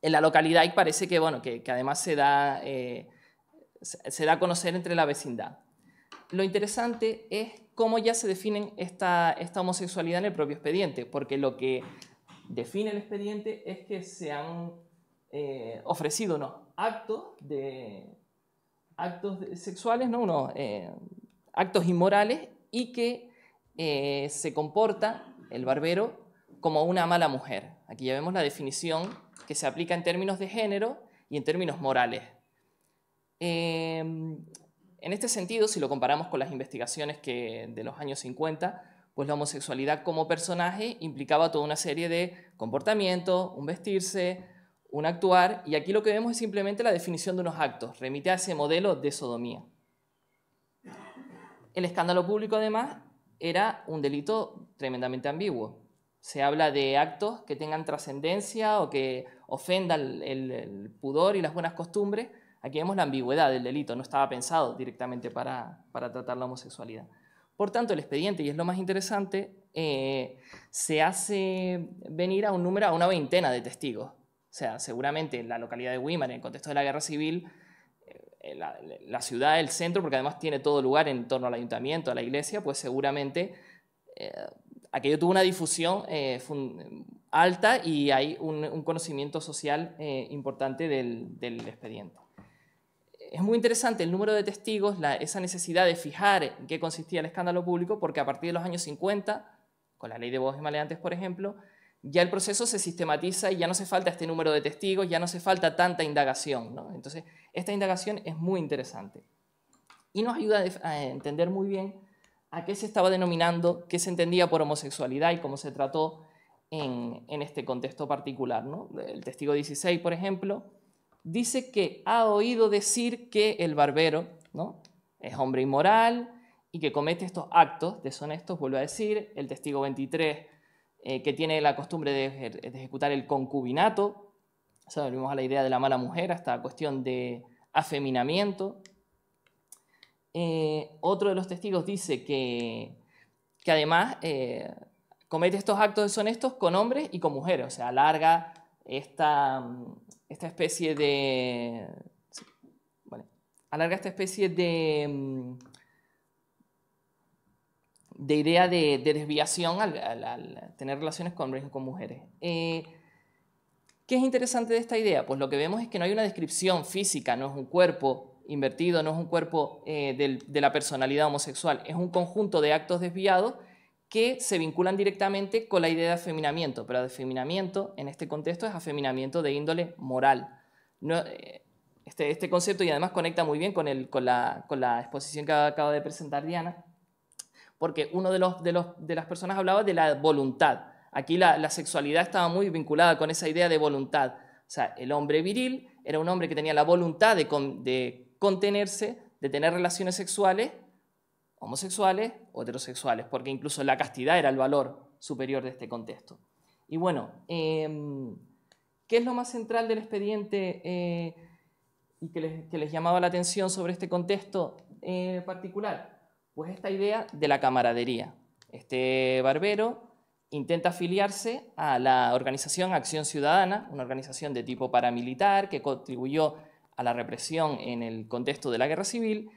en la localidad y parece que, bueno, que, además se da, se da a conocer entre la vecindad. Lo interesante es cómo ya se definen esta, homosexualidad en el propio expediente, porque lo que define el expediente es que se han eh, ofrecido unos actos de actos sexuales, ¿no? Eh, actos inmorales y que eh, se comporta el barbero como una mala mujer. Aquí ya vemos la definición que se aplica en términos de género y en términos morales. En este sentido, si lo comparamos con las investigaciones que, de los años 50, pues la homosexualidad como personaje implicaba toda una serie de comportamientos, un vestirse, un actuar, y aquí lo que vemos es simplemente la definición de unos actos, remite a ese modelo de sodomía. El escándalo público, además, era un delito tremendamente ambiguo. Se habla de actos que tengan trascendencia o que ofendan el pudor y las buenas costumbres, Aquí vemos la ambigüedad del delito, no estaba pensado directamente para, para tratar la homosexualidad. Por tanto, el expediente, y es lo más interesante, eh, se hace venir a un número, a una veintena de testigos. O sea, seguramente en la localidad de Weimar, en el contexto de la guerra civil, eh, la, ciudad, el centro, porque además tiene todo lugar en torno al ayuntamiento, a la iglesia, pues seguramente eh, aquello tuvo una difusión alta y hay un, conocimiento social importante del expediente es muy interesante el número de testigos, esa necesidad de fijar en qué consistía el escándalo público, porque a partir de los años 50, con la ley de voz y maleantes, por ejemplo, ya el proceso se sistematiza y ya no se falta este número de testigos, ya no se falta tanta indagación. Entonces, esta indagación es muy interesante y nos ayuda a entender muy bien a qué se estaba denominando, qué se entendía por homosexualidad y cómo se trató en, este contexto particular. ¿no? El testigo 16, por ejemplo, dice que ha oído decir que el barbero ¿no? es hombre inmoral y que comete estos actos deshonestos, vuelvo a decir, el testigo 23, eh, que tiene la costumbre de, ejecutar el concubinato, o sea, volvemos a la idea de la mala mujer, a esta cuestión de afeminamiento. Eh, otro de los testigos dice que, además eh, comete estos actos deshonestos con hombres y con mujeres, o sea, alarga esta mm, esta especie de... alarga esta especie de... Mm, de idea de, desviación al, tener relaciones con hombres y con mujeres. Eh, ¿Qué es interesante de esta idea? Pues lo que vemos es que no hay una descripción física, no es un cuerpo invertido, no es un cuerpo eh, de la personalidad homosexual, es un conjunto de actos desviados que se vinculan directamente con la idea de afeminamiento, pero de afeminamiento en este contexto es afeminamiento de índole moral. Eh, este, este, concepto y además conecta muy bien con, la, exposición que acaba de presentar Diana, porque uno de, los, de, las personas hablaba de la voluntad. Aquí la, sexualidad estaba muy vinculada con esa idea de voluntad. O sea, el hombre viril era un hombre que tenía la voluntad de contenerse, de tener relaciones sexuales homosexuales heterosexuales, porque incluso la castidad era el valor superior de este contexto. Y bueno, em, ¿qué es lo más central del expediente eh, y que les, llamaba la atención sobre este contexto eh, particular? Pues esta idea de la camaradería. Este barbero intenta afiliarse a la organización Acción Ciudadana, una organización de tipo paramilitar que contribuyó a la represión en el contexto de la guerra civil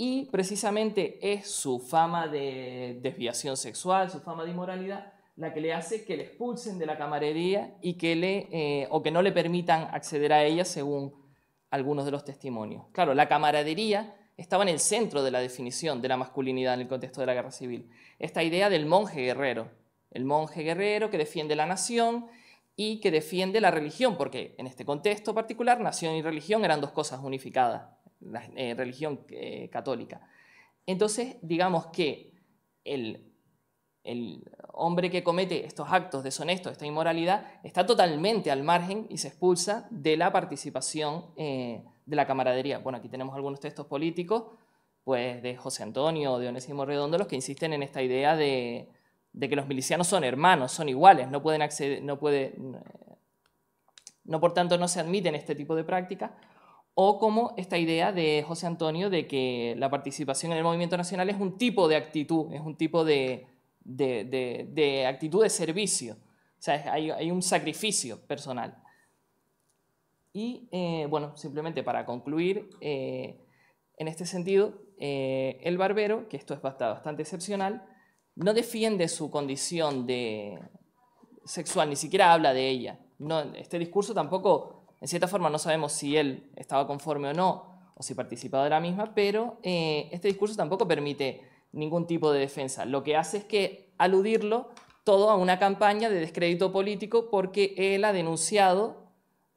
y precisamente es su fama de desviación sexual, su fama de inmoralidad, la que le hace que le expulsen de la camaradería y que le, eh, o que no le permitan acceder a ella según algunos de los testimonios. Claro, la camaradería estaba en el centro de la definición de la masculinidad en el contexto de la guerra civil. Esta idea del monje guerrero, el monje guerrero que defiende la nación y que defiende la religión, porque en este contexto particular nación y religión eran dos cosas unificadas la eh, religión eh, católica. Entonces, digamos que el, hombre que comete estos actos deshonestos, esta inmoralidad, está totalmente al margen y se expulsa de la participación eh, de la camaradería. Bueno, aquí tenemos algunos textos políticos, pues de José Antonio de Onésimo Redondo, los que insisten en esta idea de, de que los milicianos son hermanos, son iguales, no pueden acceder, no puede, no por tanto no se admiten este tipo de prácticas, o como esta idea de José Antonio de que la participación en el movimiento nacional es un tipo de actitud, es un tipo de, actitud de servicio. O sea, hay, un sacrificio personal. Y eh, bueno, simplemente para concluir, eh, en este sentido, eh, el barbero, que esto es bastante excepcional, no defiende su condición de sexual, ni siquiera habla de ella. No, este discurso tampoco en cierta forma no sabemos si él estaba conforme o no, o si participaba de la misma, pero eh, este discurso tampoco permite ningún tipo de defensa. Lo que hace es que aludirlo todo a una campaña de descrédito político porque él ha denunciado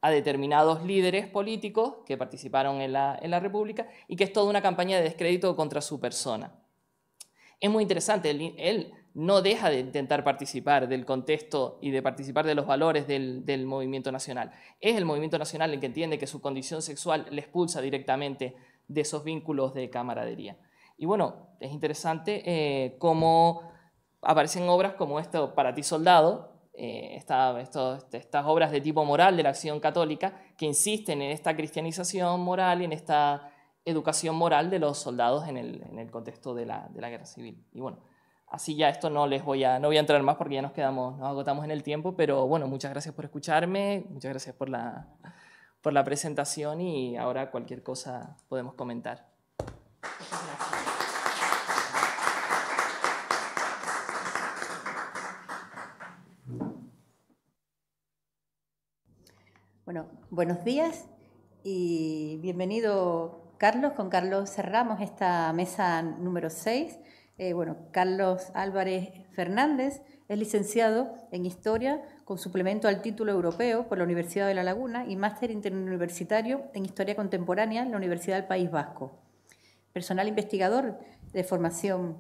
a determinados líderes políticos que participaron en la, República y que es toda una campaña de descrédito contra su persona. Es muy interesante, él no deja de intentar participar del contexto y de participar de los valores del, movimiento nacional. Es el movimiento nacional el que entiende que su condición sexual le expulsa directamente de esos vínculos de camaradería. Y bueno, es interesante eh, cómo aparecen obras como esto, Para ti soldado, eh, este, estas obras de tipo moral de la acción católica que insisten en esta cristianización moral y en esta educación moral de los soldados en el, contexto de la, de la guerra civil. Y bueno, Así ya esto no les voy a, no voy a entrar más porque ya nos quedamos, nos agotamos en el tiempo, pero bueno, muchas gracias por escucharme, muchas gracias por la, por la presentación y ahora cualquier cosa podemos comentar. Bueno, buenos días y bienvenido Carlos. Con Carlos cerramos esta mesa número 6. Eh, bueno, Carlos Álvarez Fernández es licenciado en Historia con suplemento al título europeo por la Universidad de La Laguna y máster interuniversitario en Historia Contemporánea en la Universidad del País Vasco. Personal investigador de formación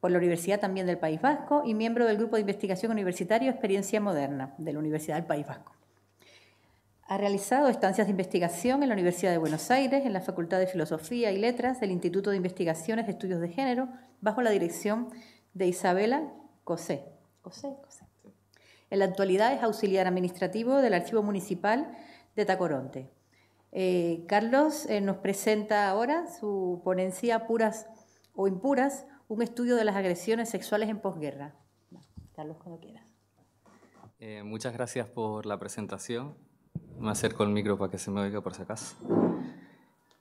por la Universidad también del País Vasco y miembro del Grupo de Investigación Universitario Experiencia Moderna de la Universidad del País Vasco. Ha realizado estancias de investigación en la Universidad de Buenos Aires, en la Facultad de Filosofía y Letras del Instituto de Investigaciones de Estudios de Género, bajo la dirección de Isabela Cosé. Cosé, En la actualidad es auxiliar administrativo del Archivo Municipal de Tacoronte. Eh, Carlos eh, nos presenta ahora su ponencia Puras o Impuras, un estudio de las agresiones sexuales en posguerra. Carlos, cuando quieras. Eh, muchas gracias por la presentación me acerco al micro para que se me oiga por si acaso.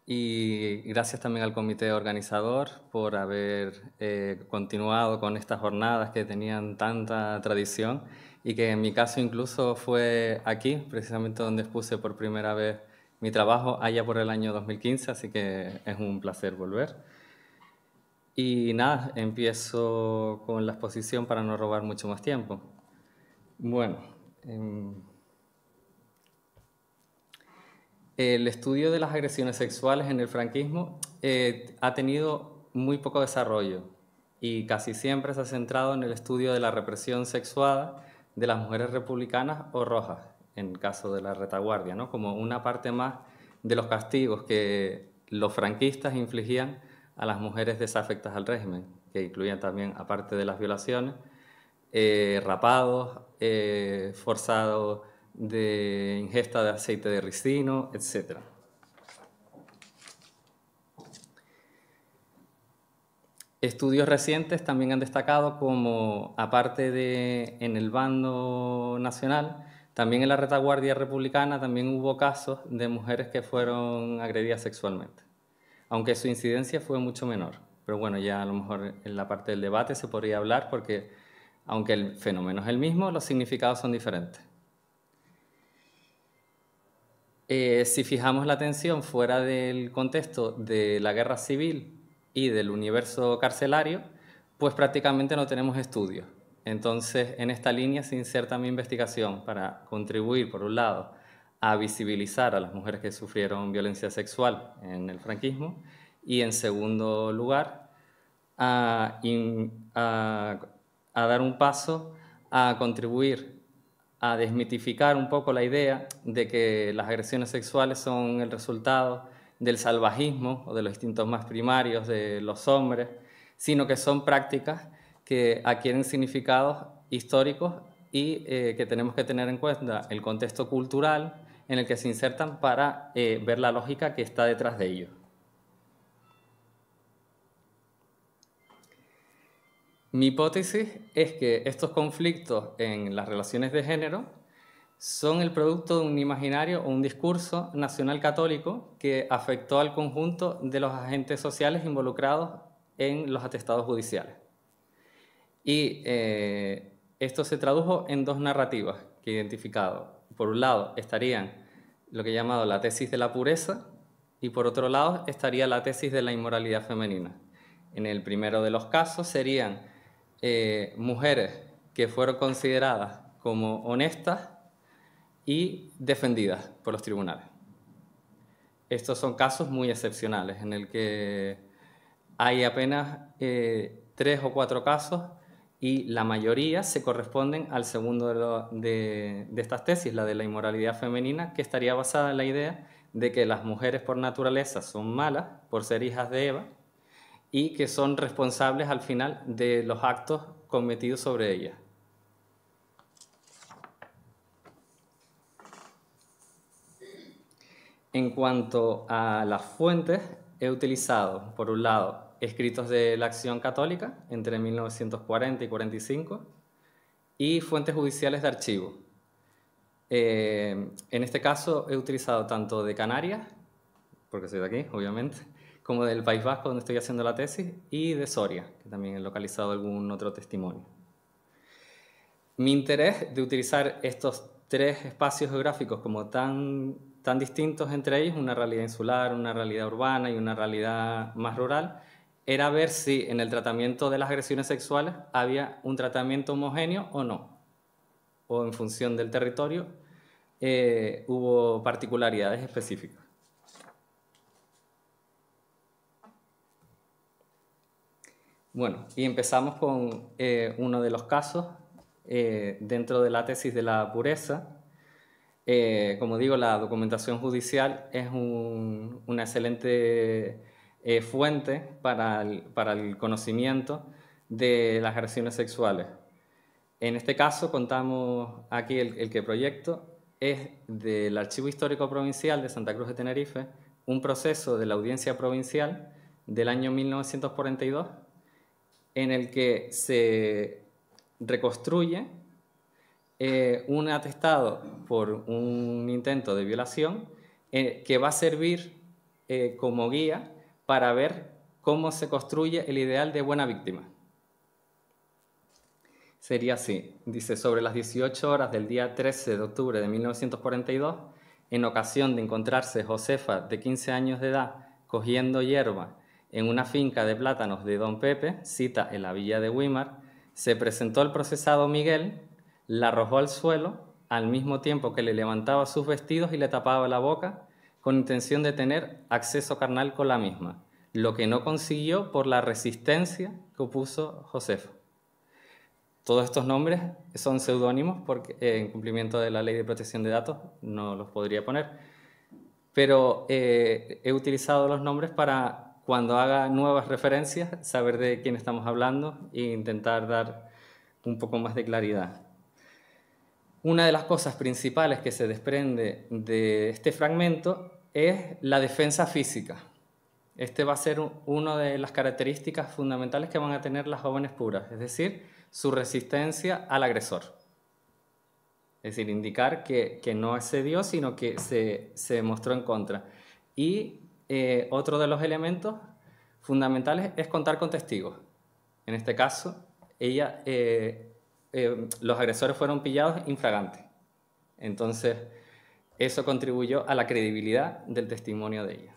Y gracias también al comité organizador por haber eh, continuado con estas jornadas que tenían tanta tradición y que en mi caso incluso fue aquí, precisamente donde expuse por primera vez mi trabajo allá por el año 2015, así que es un placer volver. Y nada, empiezo con la exposición para no robar mucho más tiempo. Bueno. Em, el estudio de las agresiones sexuales en el franquismo eh, ha tenido muy poco desarrollo y casi siempre se ha centrado en el estudio de la represión sexuada de las mujeres republicanas o rojas, en el caso de la retaguardia, como una parte más de los castigos que los franquistas infligían a las mujeres desafectas al régimen, que incluían también, aparte de las violaciones, eh, rapados, eh, forzados de ingesta de aceite de ricino, etc. Estudios recientes también han destacado como, aparte de en el bando nacional, también en la retaguardia republicana también hubo casos de mujeres que fueron agredidas sexualmente, aunque su incidencia fue mucho menor. Pero bueno, ya a lo mejor en la parte del debate se podría hablar porque aunque el fenómeno es el mismo, los significados son diferentes. Eh, si fijamos la atención fuera del contexto de la guerra civil y del universo carcelario, pues prácticamente no tenemos estudios. Entonces, en esta línea se inserta mi investigación para contribuir, por un lado, a visibilizar a las mujeres que sufrieron violencia sexual en el franquismo y, en segundo lugar, a, a dar un paso a contribuir a desmitificar un poco la idea de que las agresiones sexuales son el resultado del salvajismo o de los instintos más primarios de los hombres, sino que son prácticas que adquieren significados históricos y eh, que tenemos que tener en cuenta el contexto cultural en el que se insertan para eh, ver la lógica que está detrás de ellos. Mi hipótesis es que estos conflictos en las relaciones de género son el producto de un imaginario o un discurso nacional católico que afectó al conjunto de los agentes sociales involucrados en los atestados judiciales. Y eh, esto se tradujo en dos narrativas que he identificado. Por un lado estarían lo que he llamado la tesis de la pureza y por otro lado estaría la tesis de la inmoralidad femenina. En el primero de los casos serían eh, mujeres que fueron consideradas como honestas y defendidas por los tribunales. Estos son casos muy excepcionales en el que hay apenas eh, tres o cuatro casos y la mayoría se corresponden al segundo de, estas tesis, la de la inmoralidad femenina, que estaría basada en la idea de que las mujeres por naturaleza son malas por ser hijas de Eva y que son responsables al final de los actos cometidos sobre ellas. En cuanto a las fuentes, he utilizado, por un lado, escritos de la Acción Católica entre 1940 y 45 y fuentes judiciales de archivo. Eh, en este caso he utilizado tanto de Canarias, porque soy de aquí, obviamente, como del País Vasco, donde estoy haciendo la tesis, y de Soria, que también he localizado algún otro testimonio. Mi interés de utilizar estos tres espacios geográficos como tan, tan distintos entre ellos, una realidad insular, una realidad urbana y una realidad más rural, era ver si en el tratamiento de las agresiones sexuales había un tratamiento homogéneo o no, o en función del territorio eh, hubo particularidades específicas. Bueno, y empezamos con eh, uno de los casos eh, dentro de la tesis de la pureza. Eh, como digo, la documentación judicial es una excelente fuente para el, conocimiento de las agresiones sexuales. En este caso contamos aquí el, que proyecto es del Archivo Histórico Provincial de Santa Cruz de Tenerife, un proceso de la Audiencia Provincial del año 1942 en el que se reconstruye eh, un atestado por un intento de violación eh, que va a servir eh, como guía para ver cómo se construye el ideal de buena víctima. Sería así, dice, sobre las 18 horas del día 13 de octubre de 1942, en ocasión de encontrarse Josefa, de 15 años de edad, cogiendo hierba en una finca de plátanos de Don Pepe, cita en la villa de Wimar, se presentó el procesado Miguel, la arrojó al suelo, al mismo tiempo que le levantaba sus vestidos y le tapaba la boca, con intención de tener acceso carnal con la misma, lo que no consiguió por la resistencia que opuso Josefa. Todos estos nombres son seudónimos porque eh, en cumplimiento de la ley de protección de datos no los podría poner, pero eh, he utilizado los nombres para cuando haga nuevas referencias, saber de quién estamos hablando e intentar dar un poco más de claridad. Una de las cosas principales que se desprende de este fragmento es la defensa física. Este va a ser una de las características fundamentales que van a tener las jóvenes puras, es decir, su resistencia al agresor. Es decir, indicar que, no excedió, sino que se, se, mostró en contra. Y eh, otro de los elementos fundamentales es contar con testigos. En este caso, ella, eh, eh, los agresores fueron pillados infragantes. Entonces, eso contribuyó a la credibilidad del testimonio de ella.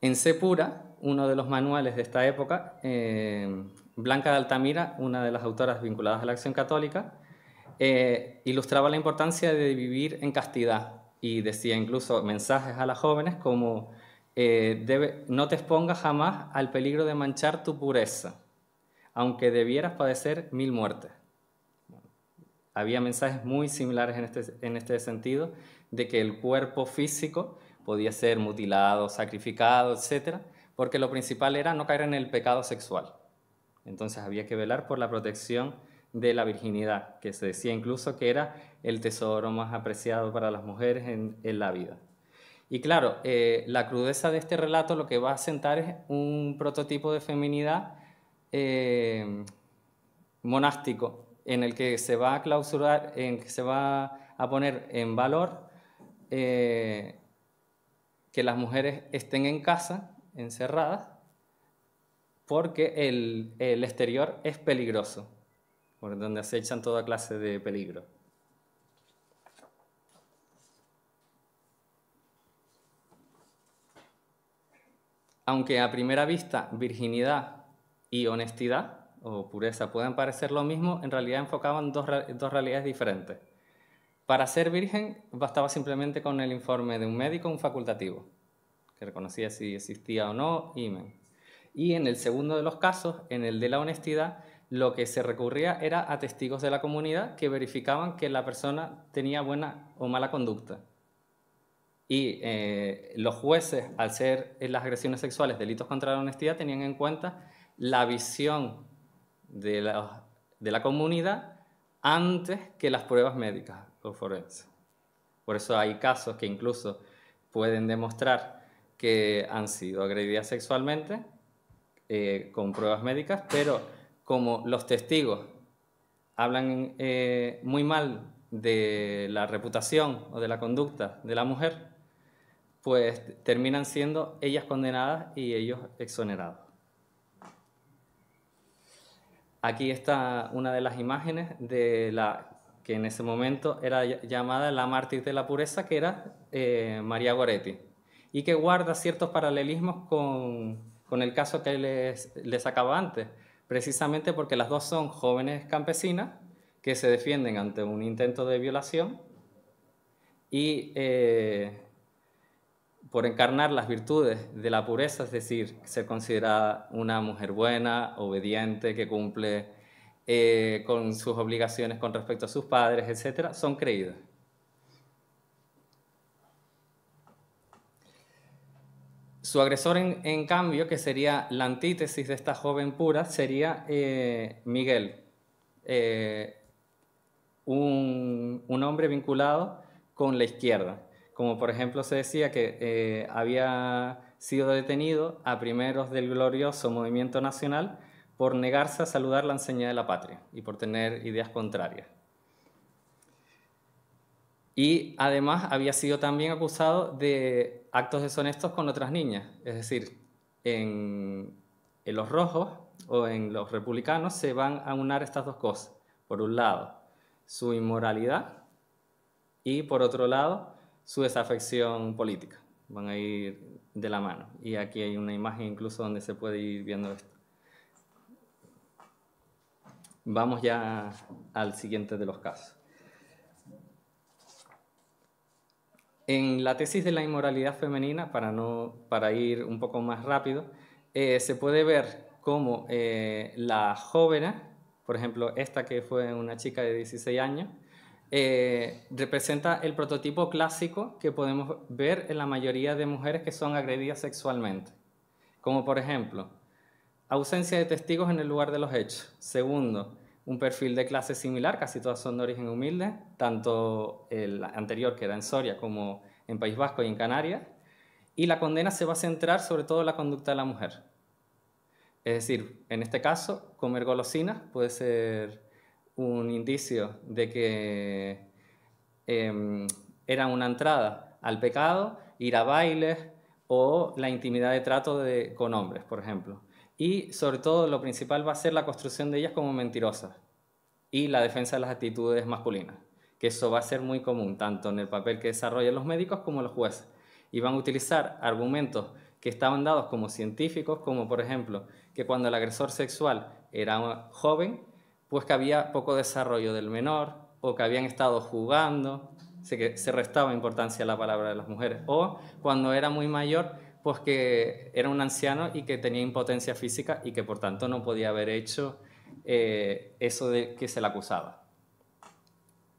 En Sepura, uno de los manuales de esta época, Blanca de Altamira, una de las autoras vinculadas a la acción católica, eh, ilustraba la importancia de vivir en castidad y decía incluso mensajes a las jóvenes como eh, no te expongas jamás al peligro de manchar tu pureza, aunque debieras padecer mil muertes. había mensajes muy similares en este, en este sentido, de que el cuerpo físico podía ser mutilado, sacrificado, etc., porque lo principal era no caer en el pecado sexual. Entonces había que velar por la protección de la virginidad, que se decía incluso que era el tesoro más apreciado para las mujeres en, la vida. Y claro, eh, la crudeza de este relato lo que va a sentar es un prototipo de feminidad eh, monástico, en el que se va a clausurar, en que se va a poner en valor eh, que las mujeres estén en casa, encerradas, porque el exterior es peligroso por donde acechan toda clase de peligro. Aunque a primera vista virginidad y honestidad o pureza puedan parecer lo mismo, en realidad enfocaban dos, realidades diferentes. Para ser virgen bastaba simplemente con el informe de un médico, un facultativo, que reconocía si existía o no Y en el segundo de los casos, en el de la honestidad, lo que se recurría era a testigos de la comunidad que verificaban que la persona tenía buena o mala conducta. Y eh, los jueces, al ser en las agresiones sexuales delitos contra la honestidad, tenían en cuenta la visión de la, comunidad antes que las pruebas médicas o forenses. Por eso hay casos que incluso pueden demostrar que han sido agredidas sexualmente eh, con pruebas médicas, pero como los testigos hablan eh, muy mal de la reputación o de la conducta de la mujer, pues terminan siendo ellas condenadas y ellos exonerados. Aquí está una de las imágenes de la que en ese momento era llamada la mártir de la pureza, que era eh, María Goretti, y que guarda ciertos paralelismos con, el caso que les, les antes, precisamente porque las dos son jóvenes campesinas que se defienden ante un intento de violación y eh, por encarnar las virtudes de la pureza, es decir, ser considerada una mujer buena, obediente, que cumple eh, con sus obligaciones con respecto a sus padres, etc., son creídas. Su agresor, en, cambio, que sería la antítesis de esta joven pura, sería eh, Miguel, eh, un, hombre vinculado con la izquierda. Como por ejemplo se decía que eh, había sido detenido a primeros del glorioso movimiento nacional por negarse a saludar la enseña de la patria y por tener ideas contrarias. Y además había sido también acusado de actos deshonestos con otras niñas. Es decir, en, los rojos o en los republicanos se van a unar estas dos cosas. Por un lado, su inmoralidad y por otro lado, su desafección política. Van a ir de la mano. Y aquí hay una imagen incluso donde se puede ir viendo esto. Vamos ya al siguiente de los casos. En la tesis de la inmoralidad femenina, para, no, para ir un poco más rápido, eh, se puede ver cómo eh, la joven, por ejemplo, esta que fue una chica de 16 años, eh, representa el prototipo clásico que podemos ver en la mayoría de mujeres que son agredidas sexualmente. Como por ejemplo, ausencia de testigos en el lugar de los hechos. Segundo, un perfil de clase similar, casi todas son de origen humilde, tanto el anterior que era en Soria como en País Vasco y en Canarias, y la condena se va a centrar sobre todo en la conducta de la mujer. Es decir, en este caso, comer golosinas puede ser un indicio de que em, era una entrada al pecado, ir a bailes o la intimidad de trato de, con hombres, por ejemplo y sobre todo lo principal va a ser la construcción de ellas como mentirosas y la defensa de las actitudes masculinas, que eso va a ser muy común tanto en el papel que desarrollan los médicos como los jueces. Y van a utilizar argumentos que estaban dados como científicos, como por ejemplo que cuando el agresor sexual era joven, pues que había poco desarrollo del menor o que habían estado jugando, se, restaba importancia a la palabra de las mujeres, o cuando era muy mayor pues que era un anciano y que tenía impotencia física y que por tanto no podía haber hecho eh, eso de que se le acusaba.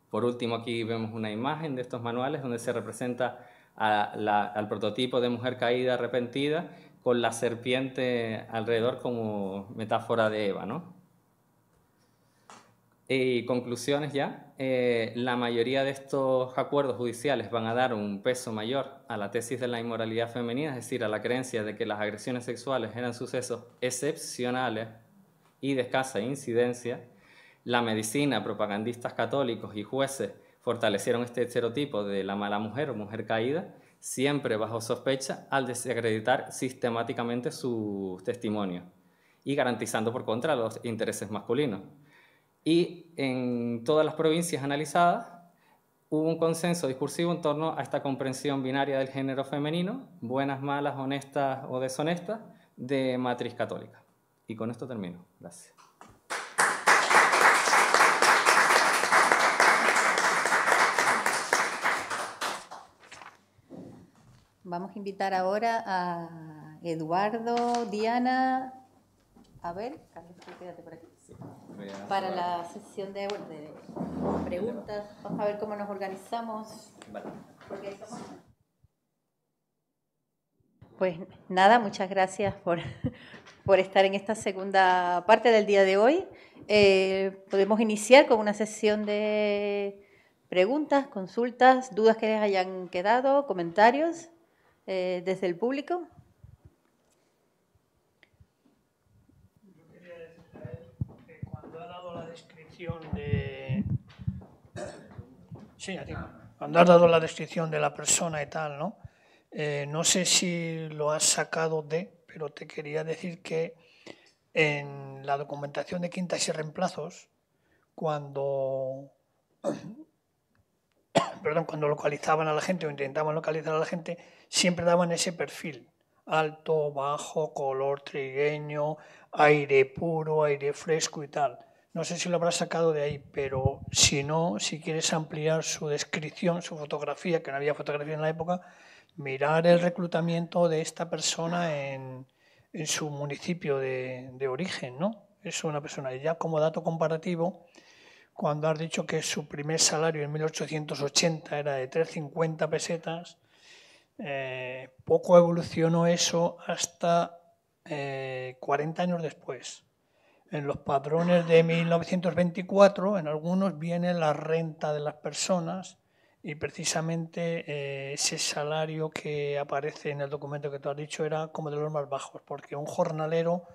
Por último, aquí vemos una imagen de estos manuales donde se representa al prototipo de mujer caída arrepentida con la serpiente alrededor como metáfora de Eva, ¿no? Y conclusiones ya. Eh, la mayoría de estos acuerdos judiciales van a dar un peso mayor a la tesis de la inmoralidad femenina, es decir, a la creencia de que las agresiones sexuales eran sucesos excepcionales y de escasa incidencia. La medicina, propagandistas católicos y jueces fortalecieron este estereotipo de la mala mujer o mujer caída, siempre bajo sospecha, al desacreditar sistemáticamente sus testimonios y garantizando por contra los intereses masculinos. Y en todas las provincias analizadas hubo un consenso discursivo en torno a esta comprensión binaria del género femenino, buenas, malas, honestas o deshonestas, de matriz católica. Y con esto termino. Gracias. Vamos a invitar ahora a Eduardo, Diana, a ver, Carlos, quédate por aquí para la sesión de, preguntas. Vamos a ver cómo nos organizamos. Pues nada, muchas gracias por, por estar en esta segunda parte del día de hoy. Eh, podemos iniciar con una sesión de preguntas, consultas, dudas que les hayan quedado, comentarios eh, desde el público. Sí, Cuando has dado la descripción de la persona y tal, ¿no? Eh, no sé si lo has sacado de, pero te quería decir que en la documentación de quintas y reemplazos, cuando, perdón, cuando localizaban a la gente o intentaban localizar a la gente, siempre daban ese perfil, alto, bajo, color trigueño, aire puro, aire fresco y tal. No sé si lo habrás sacado de ahí, pero si no, si quieres ampliar su descripción, su fotografía, que no había fotografía en la época, mirar el reclutamiento de esta persona en, su municipio de, origen, ¿no? Es una persona. Y ya como dato comparativo, cuando has dicho que su primer salario en 1880 era de 3,50 pesetas, eh, poco evolucionó eso hasta 40 eh, años después. En los padrones de 1924, en algunos viene la renta de las personas y precisamente eh, ese salario que aparece en el documento que tú has dicho era como de los más bajos, porque un jornalero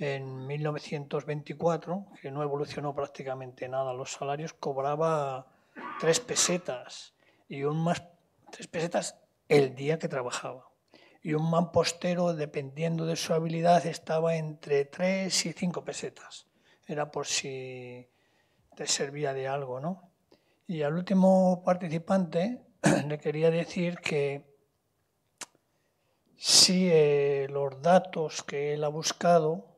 en 1924, que no evolucionó prácticamente nada los salarios, cobraba tres pesetas y un más tres pesetas el día que trabajaba y un mampostero, dependiendo de su habilidad, estaba entre 3 y 5 pesetas. Era por si te servía de algo, ¿no? Y al último participante le quería decir que si eh, los datos que él ha buscado,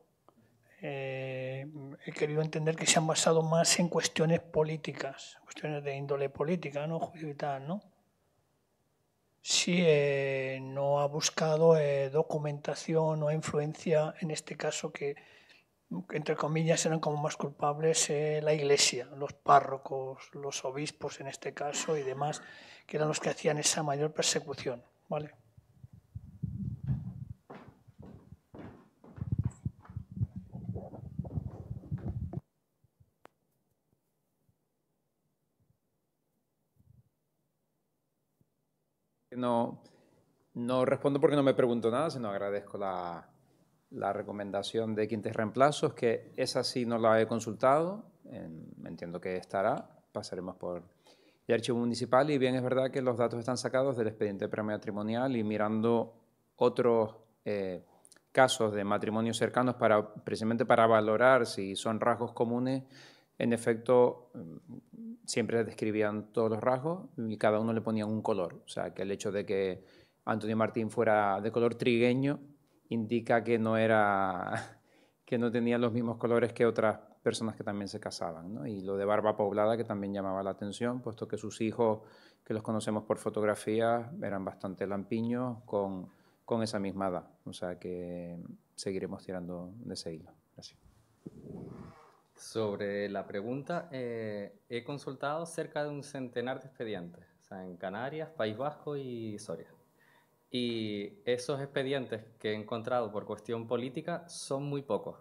eh, he querido entender que se han basado más en cuestiones políticas, cuestiones de índole política, ¿no? ¿no? Sí, eh, no ha buscado eh, documentación o influencia, en este caso que, entre comillas, eran como más culpables eh, la iglesia, los párrocos, los obispos en este caso y demás, que eran los que hacían esa mayor persecución. ¿vale? no, no respondo porque no me pregunto nada, sino agradezco la, recomendación de Quintes Reemplazos, que esa sí no la he consultado, entiendo que estará, pasaremos por el archivo municipal y bien es verdad que los datos están sacados del expediente prematrimonial y mirando otros eh, casos de matrimonios cercanos para precisamente para valorar si son rasgos comunes en efecto, mm, siempre describían todos los rasgos y cada uno le ponían un color. O sea, que el hecho de que Antonio Martín fuera de color trigueño indica que no era que no tenía los mismos colores que otras personas que también se casaban, Y lo de barba poblada que también llamaba la atención, puesto que sus hijos, que los conocemos por fotografía, eran bastante lampiños con, con esa misma edad. O sea que seguiremos tirando de ese hilo. Gracias. Sobre la pregunta, eh, he consultado cerca de un centenar de expedientes, en Canarias, País Vasco y Soria. Y esos expedientes que he encontrado por cuestión política son muy pocos,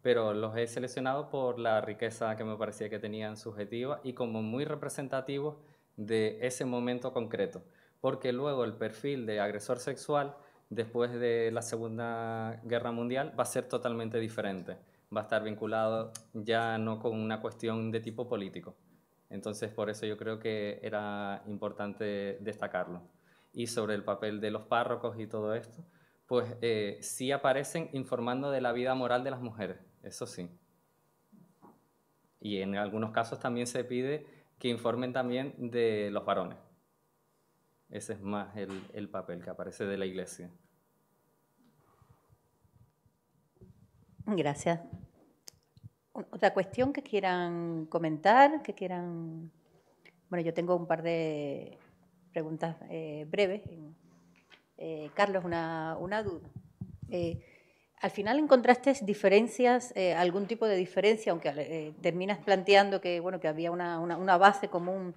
pero los he seleccionado por la riqueza que me parecía que tenían subjetiva y como muy representativos de ese momento concreto, porque luego el perfil de agresor sexual después de la Segunda Guerra Mundial va a ser totalmente diferente va a estar vinculado ya no con una cuestión de tipo político. Entonces, por eso yo creo que era importante destacarlo. Y sobre el papel de los párrocos y todo esto, pues eh, sí aparecen informando de la vida moral de las mujeres, eso sí. Y en algunos casos también se pide que informen también de los varones. Ese es más el, el papel que aparece de la iglesia. Gracias. Otra cuestión que quieran comentar, que quieran... Bueno, yo tengo un par de preguntas eh, breves. Eh, Carlos, una, una duda. Eh, al final encontraste diferencias, algún tipo de diferencia, aunque terminas planteando que, bueno, que había una, una, base común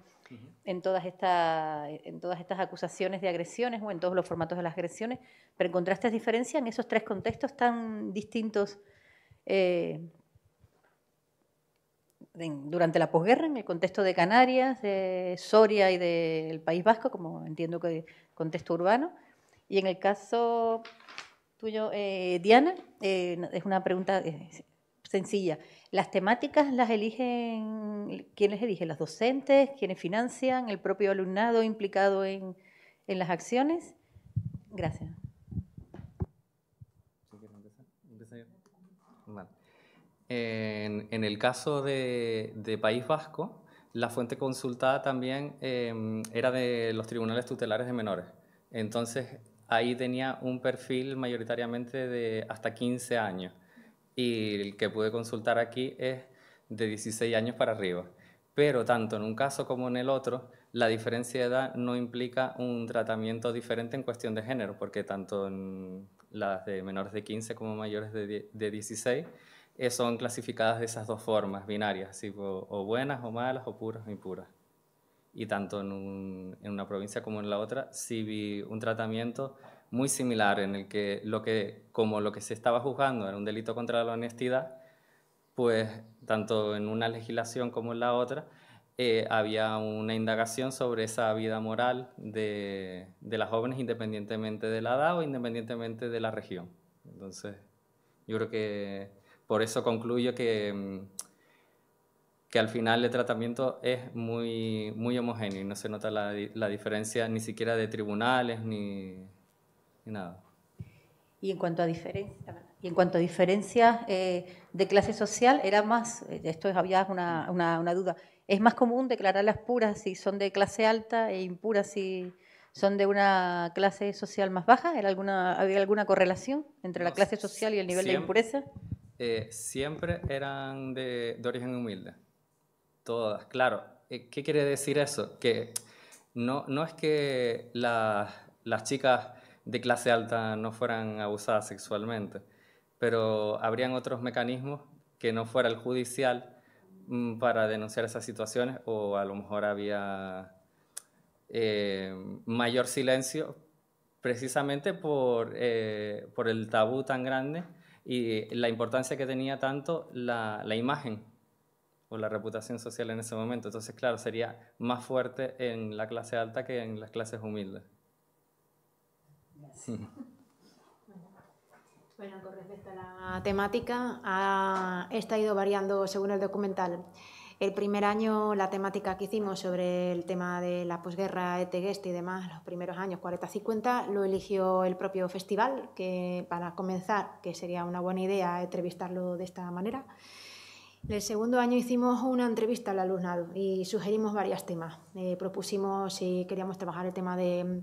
en todas, estas en todas estas acusaciones de agresiones o en todos los formatos de las agresiones, pero encontraste diferencia en esos tres contextos tan distintos durante la posguerra, en el contexto de Canarias, de Soria y del País Vasco, como entiendo que contexto urbano. Y en el caso tuyo, eh, Diana, eh, es una pregunta eh, sencilla. ¿Las temáticas las eligen, quiénes eligen, elige? ¿Las docentes? ¿Quiénes financian? ¿El propio alumnado implicado en, en las acciones? Gracias. En, el caso de, País Vasco, la fuente consultada también em, era de los tribunales tutelares de menores. Entonces, ahí tenía un perfil mayoritariamente de hasta 15 años. Y el que pude consultar aquí es de 16 años para arriba. Pero tanto en un caso como en el otro, la diferencia de edad no implica un tratamiento diferente en cuestión de género, porque tanto en las de menores de 15 como mayores de 16 eh, son clasificadas de esas dos formas binarias, o buenas o malas, o puras o impuras. Y tanto en, una provincia como en la otra, sí vi un tratamiento muy similar en el que, lo que como lo que se estaba juzgando era un delito contra la honestidad, pues tanto en una legislación como en la otra, eh, había una indagación sobre esa vida moral de, las jóvenes independientemente de la edad o independientemente de la región. Entonces, yo creo que por eso concluyo que, mm, que al final el tratamiento es muy, muy homogéneo y no se nota la, la diferencia ni siquiera de tribunales ni, nada. Y en cuanto a diferencias, y en cuanto a diferencias eh, de clase social, era más, eh, esto había una, duda, es más común declarar las puras si son de clase alta e impuras si son de una clase social más baja. ¿Era alguna, ¿Había alguna correlación entre la clase social y el nivel de impureza? Eh, siempre eran de, origen humilde. Todas, claro. Eh, ¿Qué quiere decir eso? Que no, no es que las chicas de clase alta no fueran abusadas sexualmente, pero habrían otros mecanismos que no fuera el judicial mm, para denunciar esas situaciones o a lo mejor había eh, mayor silencio precisamente por, por el tabú tan grande y la importancia que tenía tanto la, la, imagen o la reputación social en ese momento. Entonces, claro, sería más fuerte en la clase alta que en las clases humildes. Bueno, con respecto a la temática, ha, ah, esta ha ido variando según el documental. El primer año, la temática que hicimos sobre el tema de la posguerra, Etegueste y demás, los primeros años 40-50, lo eligió el propio festival, que para comenzar, que sería una buena idea entrevistarlo de esta manera. El segundo año hicimos una entrevista al alumnado y sugerimos varios temas. Eh, propusimos si queríamos trabajar el tema de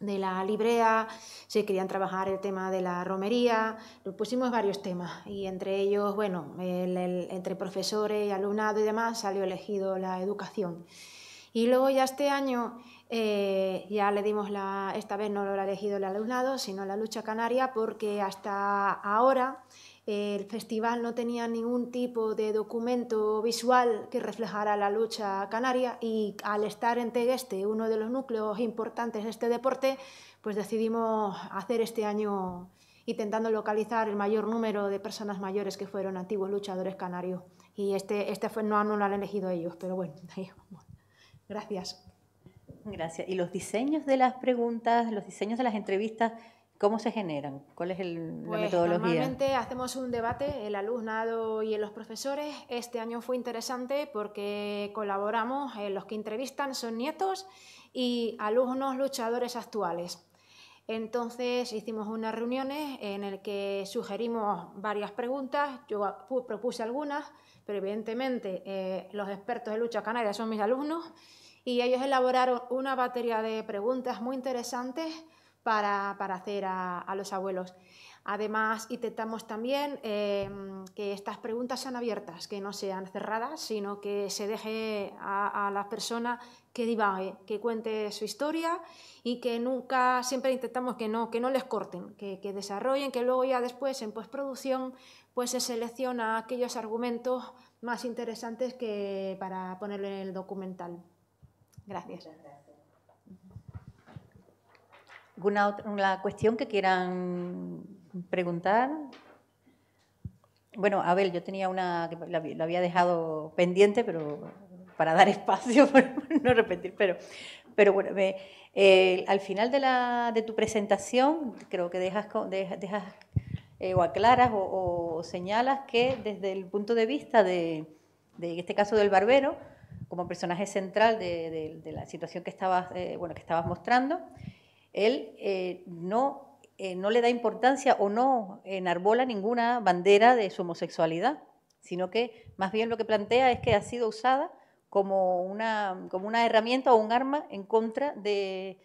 de la librea, se querían trabajar el tema de la romería, pusimos varios temas y entre ellos, bueno, entre profesores, y alumnado y demás salió elegido la educación. Y luego ya este año eh, ya le dimos la, esta vez no lo ha elegido el alumnado, sino la lucha canaria, porque hasta ahora el festival no tenía ningún tipo de documento visual que reflejara la lucha canaria y al estar en Tegueste, uno de los núcleos importantes de este deporte, pues decidimos hacer este año intentando localizar el mayor número de personas mayores que fueron antiguos luchadores canarios. Y este, este fue, no, no lo han elegido ellos, pero bueno, ahí, bueno. gracias. Gracias. ¿Y los diseños de las preguntas, los diseños de las entrevistas, ¿Cómo se generan? ¿Cuál es el, la pues, metodología? Normalmente hacemos un debate, el alumnado y los profesores. Este año fue interesante porque colaboramos, eh, los que entrevistan son nietos y alumnos luchadores actuales. Entonces hicimos unas reuniones en las que sugerimos varias preguntas, yo propuse algunas, pero evidentemente eh, los expertos de lucha canaria son mis alumnos y ellos elaboraron una batería de preguntas muy interesantes para, hacer a, los abuelos. Además, intentamos también em, que estas preguntas sean abiertas, que no sean cerradas, sino que se deje a, a la persona que divague, que cuente su historia y que nunca, siempre intentamos que no, que no les corten, que, desarrollen, que luego ya después en postproducción pues se selecciona aquellos argumentos más interesantes que para ponerlo en el documental. Gracias. Gracias. ¿Alguna otra, cuestión que quieran preguntar? Bueno, Abel, yo tenía una que la, había dejado pendiente, pero para dar espacio, por no repetir, pero, pero bueno, eh, al final de, tu presentación creo que dejas, eh, o aclaras o, señalas que desde el punto de vista de, este caso del barbero, como personaje central de, la situación que estabas, eh, que estabas mostrando, él eh, no, eh, no le da importancia o no enarbola ninguna bandera de su homosexualidad, sino que más bien lo que plantea es que ha sido usada como una, como una herramienta o un arma en contra de,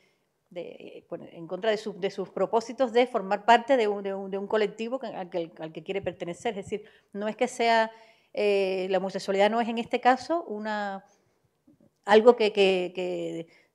en contra de, sus propósitos de formar parte de un, colectivo al que, quiere pertenecer. Es decir, no es que sea, eh, la homosexualidad no es en este caso una, algo que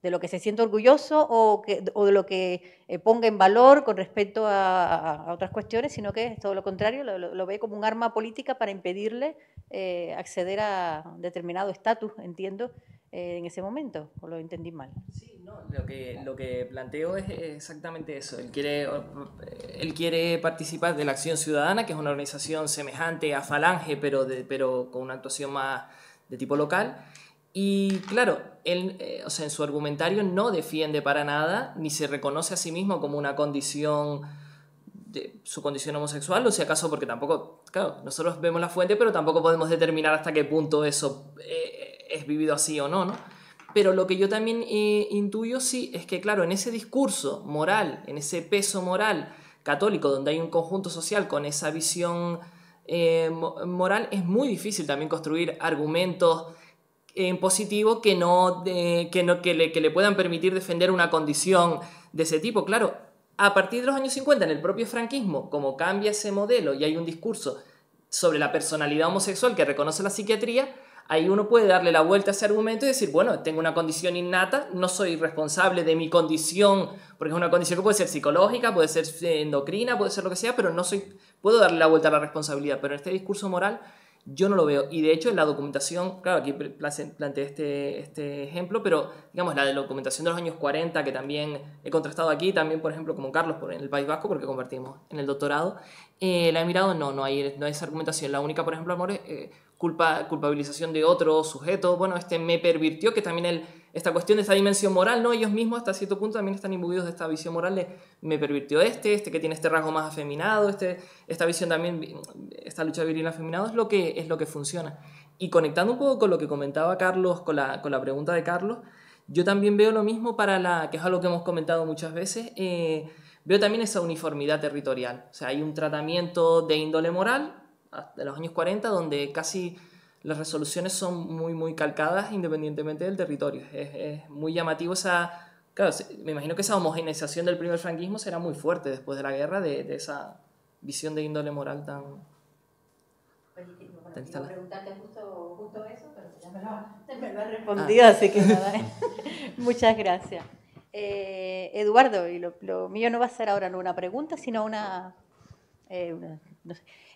de lo que se siente orgulloso o, que, o de lo que eh, ponga en valor con respecto a, a, otras cuestiones, sino que es todo lo contrario, lo, ve como un arma política para impedirle eh, acceder a determinado estatus, entiendo, eh, en ese momento, o lo entendí mal. Sí, no, lo que, lo que planteo es exactamente eso. Él quiere, él quiere participar de la Acción Ciudadana, que es una organización semejante a Falange, pero, de, pero con una actuación más de tipo local y claro, él, eh, o sea, en su argumentario no defiende para nada, ni se reconoce a sí mismo como una condición de su condición homosexual, o si acaso porque tampoco, claro, nosotros vemos la fuente, pero tampoco podemos determinar hasta qué punto eso eh, es vivido así o no, ¿no? Pero lo que yo también eh, intuyo, sí, es que, claro, en ese discurso moral, en ese peso moral católico, donde hay un conjunto social con esa visión moral, es muy difícil también construir argumentos en positivo que, no, que, no que, le, le puedan permitir defender una condición de ese tipo. Claro, a partir de los años 50, en el propio franquismo, como cambia ese modelo y hay un discurso sobre la personalidad homosexual que reconoce la psiquiatría, ahí uno puede darle la vuelta a ese argumento y decir, bueno, tengo una condición innata, no soy responsable de mi condición, porque es una condición que puede ser psicológica, puede ser endocrina, puede ser lo que sea, pero no soy, puedo darle la vuelta a la responsabilidad, pero en este discurso moral yo no lo veo. Y de hecho, en la documentación, claro, aquí planteé este, este ejemplo, pero digamos, la de documentación de los años 40, que también he contrastado aquí, también, por ejemplo, como Carlos, por, en el País Vasco, porque convertimos en el doctorado, eh, la he mirado, no, no hay, no esa argumentación. La única, por ejemplo, amor, es eh, culpa, culpabilización de otro sujeto. Bueno, este me pervirtió, que también el esta cuestión de esta dimensión moral, ¿no? Ellos mismos hasta cierto punto también están imbuidos de esta visión moral de me pervirtió este, este que tiene este rasgo más afeminado, este, esta visión también, esta lucha viril afeminado es lo, que, es lo que funciona. Y conectando un poco con lo que comentaba Carlos, con la, pregunta de Carlos, yo también veo lo mismo para la, que es algo que hemos comentado muchas veces, eh, veo también esa uniformidad territorial. O sea, hay un tratamiento de índole moral de los años 40 donde casi las resoluciones son muy, muy calcadas independientemente del territorio. Es, es muy llamativo esa... Claro, me imagino que esa homogeneización del primer franquismo será muy fuerte después de la guerra, de, de esa visión de índole moral tan... preguntarte justo, eso, pero ya me lo, ah. respondido, ah. así que Muchas gracias. Eh, Eduardo, y lo, mío no va a ser ahora una pregunta, sino una... Eh,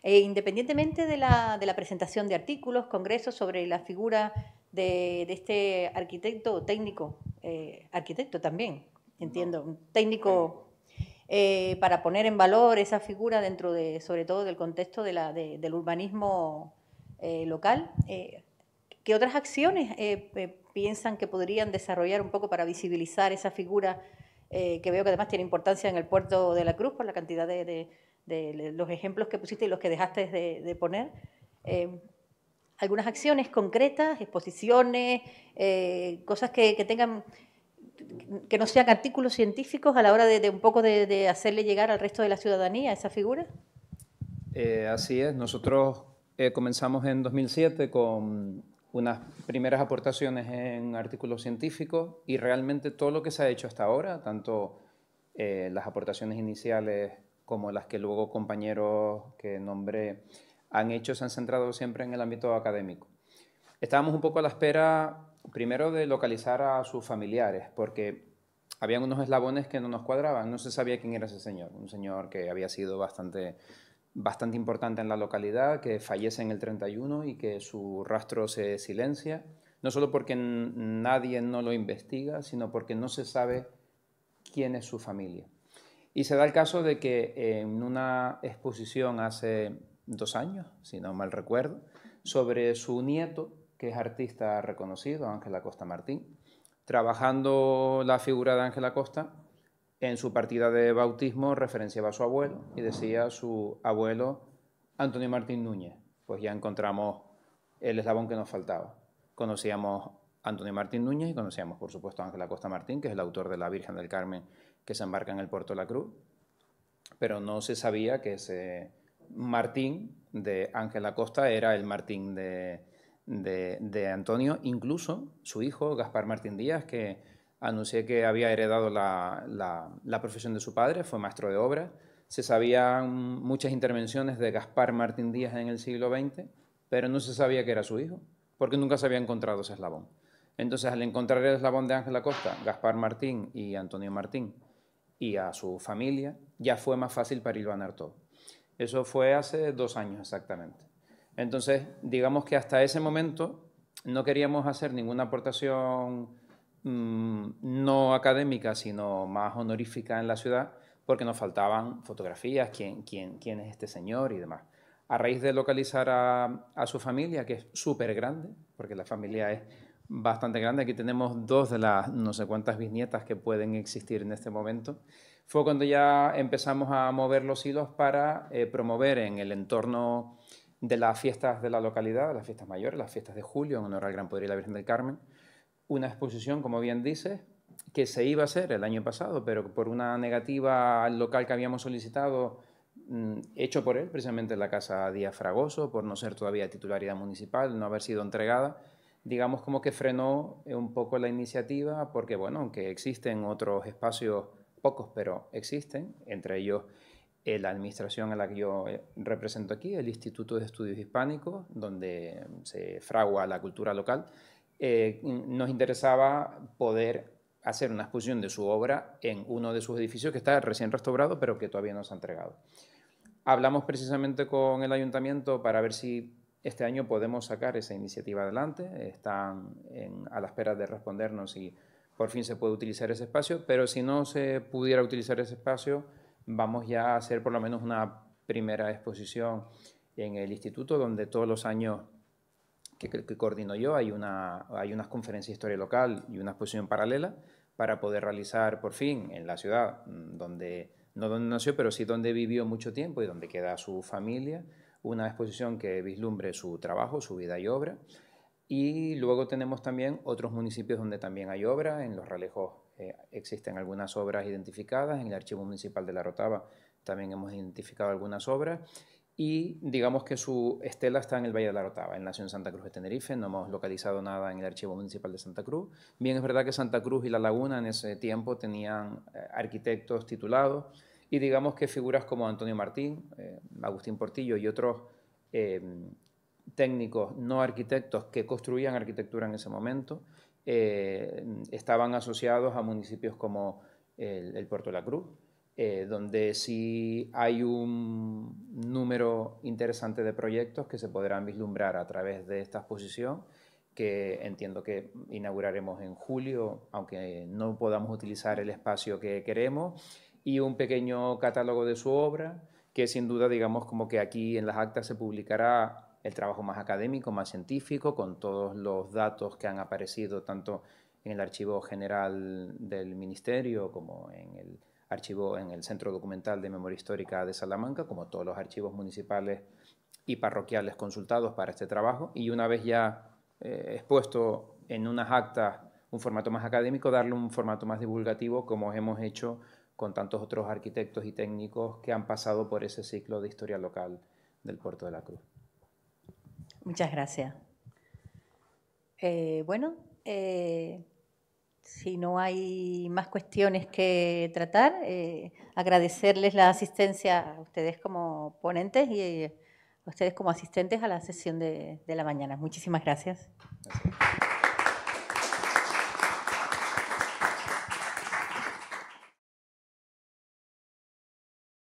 eh, independientemente de la, presentación de artículos, congresos sobre la figura de, este arquitecto técnico, eh, arquitecto también, entiendo, técnico eh, para poner en valor esa figura dentro de, sobre todo del contexto del urbanismo local, ¿qué otras acciones piensan que podrían desarrollar un poco para visibilizar esa figura que veo que además tiene importancia en el puerto de la Cruz por la cantidad de de los ejemplos que pusiste y los que dejaste de, poner. Eh, algunas acciones concretas, exposiciones, eh, cosas que, tengan que no sean artículos científicos a la hora de, un poco de, hacerle llegar al resto de la ciudadanía esa figura? Eh, así es, nosotros comenzamos en 2007 con unas primeras aportaciones en artículos científicos y realmente todo lo que se ha hecho hasta ahora, tanto las aportaciones iniciales como las que luego compañeros que nombre han hecho, se han centrado siempre en el ámbito académico. Estábamos un poco a la espera, primero, de localizar a sus familiares, porque habían unos eslabones que no nos cuadraban, no se sabía quién era ese señor, un señor que había sido bastante, bastante importante en la localidad, que fallece en el 31 y que su rastro se silencia, no solo porque nadie no lo investiga, sino porque no se sabe quién es su familia. Y se da el caso de que en una exposición hace dos años, si no mal recuerdo, sobre su nieto, que es artista reconocido, Ángela Costa Martín, trabajando la figura de Ángela Acosta, en su partida de bautismo referenciaba a su abuelo y decía su abuelo Antonio Martín Núñez. Pues ya encontramos el eslabón que nos faltaba. Conocíamos a Antonio Martín Núñez y conocíamos, por supuesto, a Ángel Acosta Martín, que es el autor de La Virgen del Carmen que se embarca en el puerto de la Cruz, pero no se sabía que ese Martín de Ángel Acosta era el Martín de, de, Antonio, incluso su hijo, Gaspar Martín Díaz, que anuncié que había heredado la, la, la profesión de su padre, fue maestro de obra, Se sabían muchas intervenciones de Gaspar Martín Díaz en el siglo XX, pero no se sabía que era su hijo, porque nunca se había encontrado ese eslabón. Entonces, al encontrar el eslabón de Ángel Acosta, Gaspar Martín y Antonio Martín, y a su familia, ya fue más fácil para Iván todo. Eso fue hace dos años exactamente. Entonces, digamos que hasta ese momento no queríamos hacer ninguna aportación mm, no académica, sino más honorífica en la ciudad, porque nos faltaban fotografías, quién, quién, quién es este señor y demás. A raíz de localizar a, a su familia, que es súper grande, porque la familia es bastante grande. Aquí tenemos dos de las no sé cuántas viñetas que pueden existir en este momento. Fue cuando ya empezamos a mover los hilos para eh, promover en el entorno de las fiestas de la localidad, las fiestas mayores, las fiestas de julio, en honor al Gran Poder y la Virgen del Carmen, una exposición, como bien dice que se iba a hacer el año pasado, pero por una negativa al local que habíamos solicitado, mm, hecho por él, precisamente en la Casa Díaz Fragoso, por no ser todavía titularidad municipal, no haber sido entregada, digamos como que frenó eh, un poco la iniciativa porque, bueno, aunque existen otros espacios, pocos, pero existen, entre ellos eh, la administración a la que yo eh, represento aquí, el Instituto de Estudios Hispánicos, donde se fragua la cultura local, nos interesaba poder hacer una exposición de su obra en uno de sus edificios que está recién restaurado, pero que todavía no se ha entregado. Hablamos precisamente con el ayuntamiento para ver si este año podemos sacar esa iniciativa adelante, están a la espera de respondernos si por fin se puede utilizar ese espacio, pero si no se pudiera utilizar ese espacio, vamos ya a hacer por lo menos una primera exposición en el instituto, donde todos los años que, coordino yo hay una, hay conferencia de historia local y una exposición paralela para poder realizar por fin en la ciudad, donde no donde nació, pero sí donde vivió mucho tiempo y donde queda su familia, una exposición que vislumbre su trabajo, su vida y obra. Y luego tenemos también otros municipios donde también hay obra. En Los Ralejos eh, existen algunas obras identificadas. En el Archivo Municipal de La Rotava también hemos identificado algunas obras. Y digamos que su estela está en el Valle de la Rotava. en nación en Santa Cruz de Tenerife, no hemos localizado nada en el Archivo Municipal de Santa Cruz. Bien, es verdad que Santa Cruz y La Laguna en ese tiempo tenían eh, arquitectos titulados y digamos que figuras como Antonio Martín, eh, Agustín Portillo y otros eh, técnicos no arquitectos que construían arquitectura en ese momento eh, estaban asociados a municipios como el, el Puerto de la Cruz, donde sí hay un número interesante de proyectos que se podrán vislumbrar a través de esta exposición que entiendo que inauguraremos en julio, aunque no podamos utilizar el espacio que queremos y un pequeño catálogo de su obra, que sin duda, digamos, como que aquí en las actas se publicará el trabajo más académico, más científico, con todos los datos que han aparecido tanto en el Archivo General del Ministerio como en el archivo en el Centro Documental de Memoria Histórica de Salamanca, como todos los archivos municipales y parroquiales consultados para este trabajo, y una vez ya eh, expuesto en unas actas un formato más académico, darle un formato más divulgativo, como hemos hecho con tantos otros arquitectos y técnicos que han pasado por ese ciclo de historia local del Puerto de la Cruz. Muchas gracias. Eh, bueno, eh, si no hay más cuestiones que tratar, eh, agradecerles la asistencia a ustedes como ponentes y a ustedes como asistentes a la sesión de, de la mañana. Muchísimas gracias.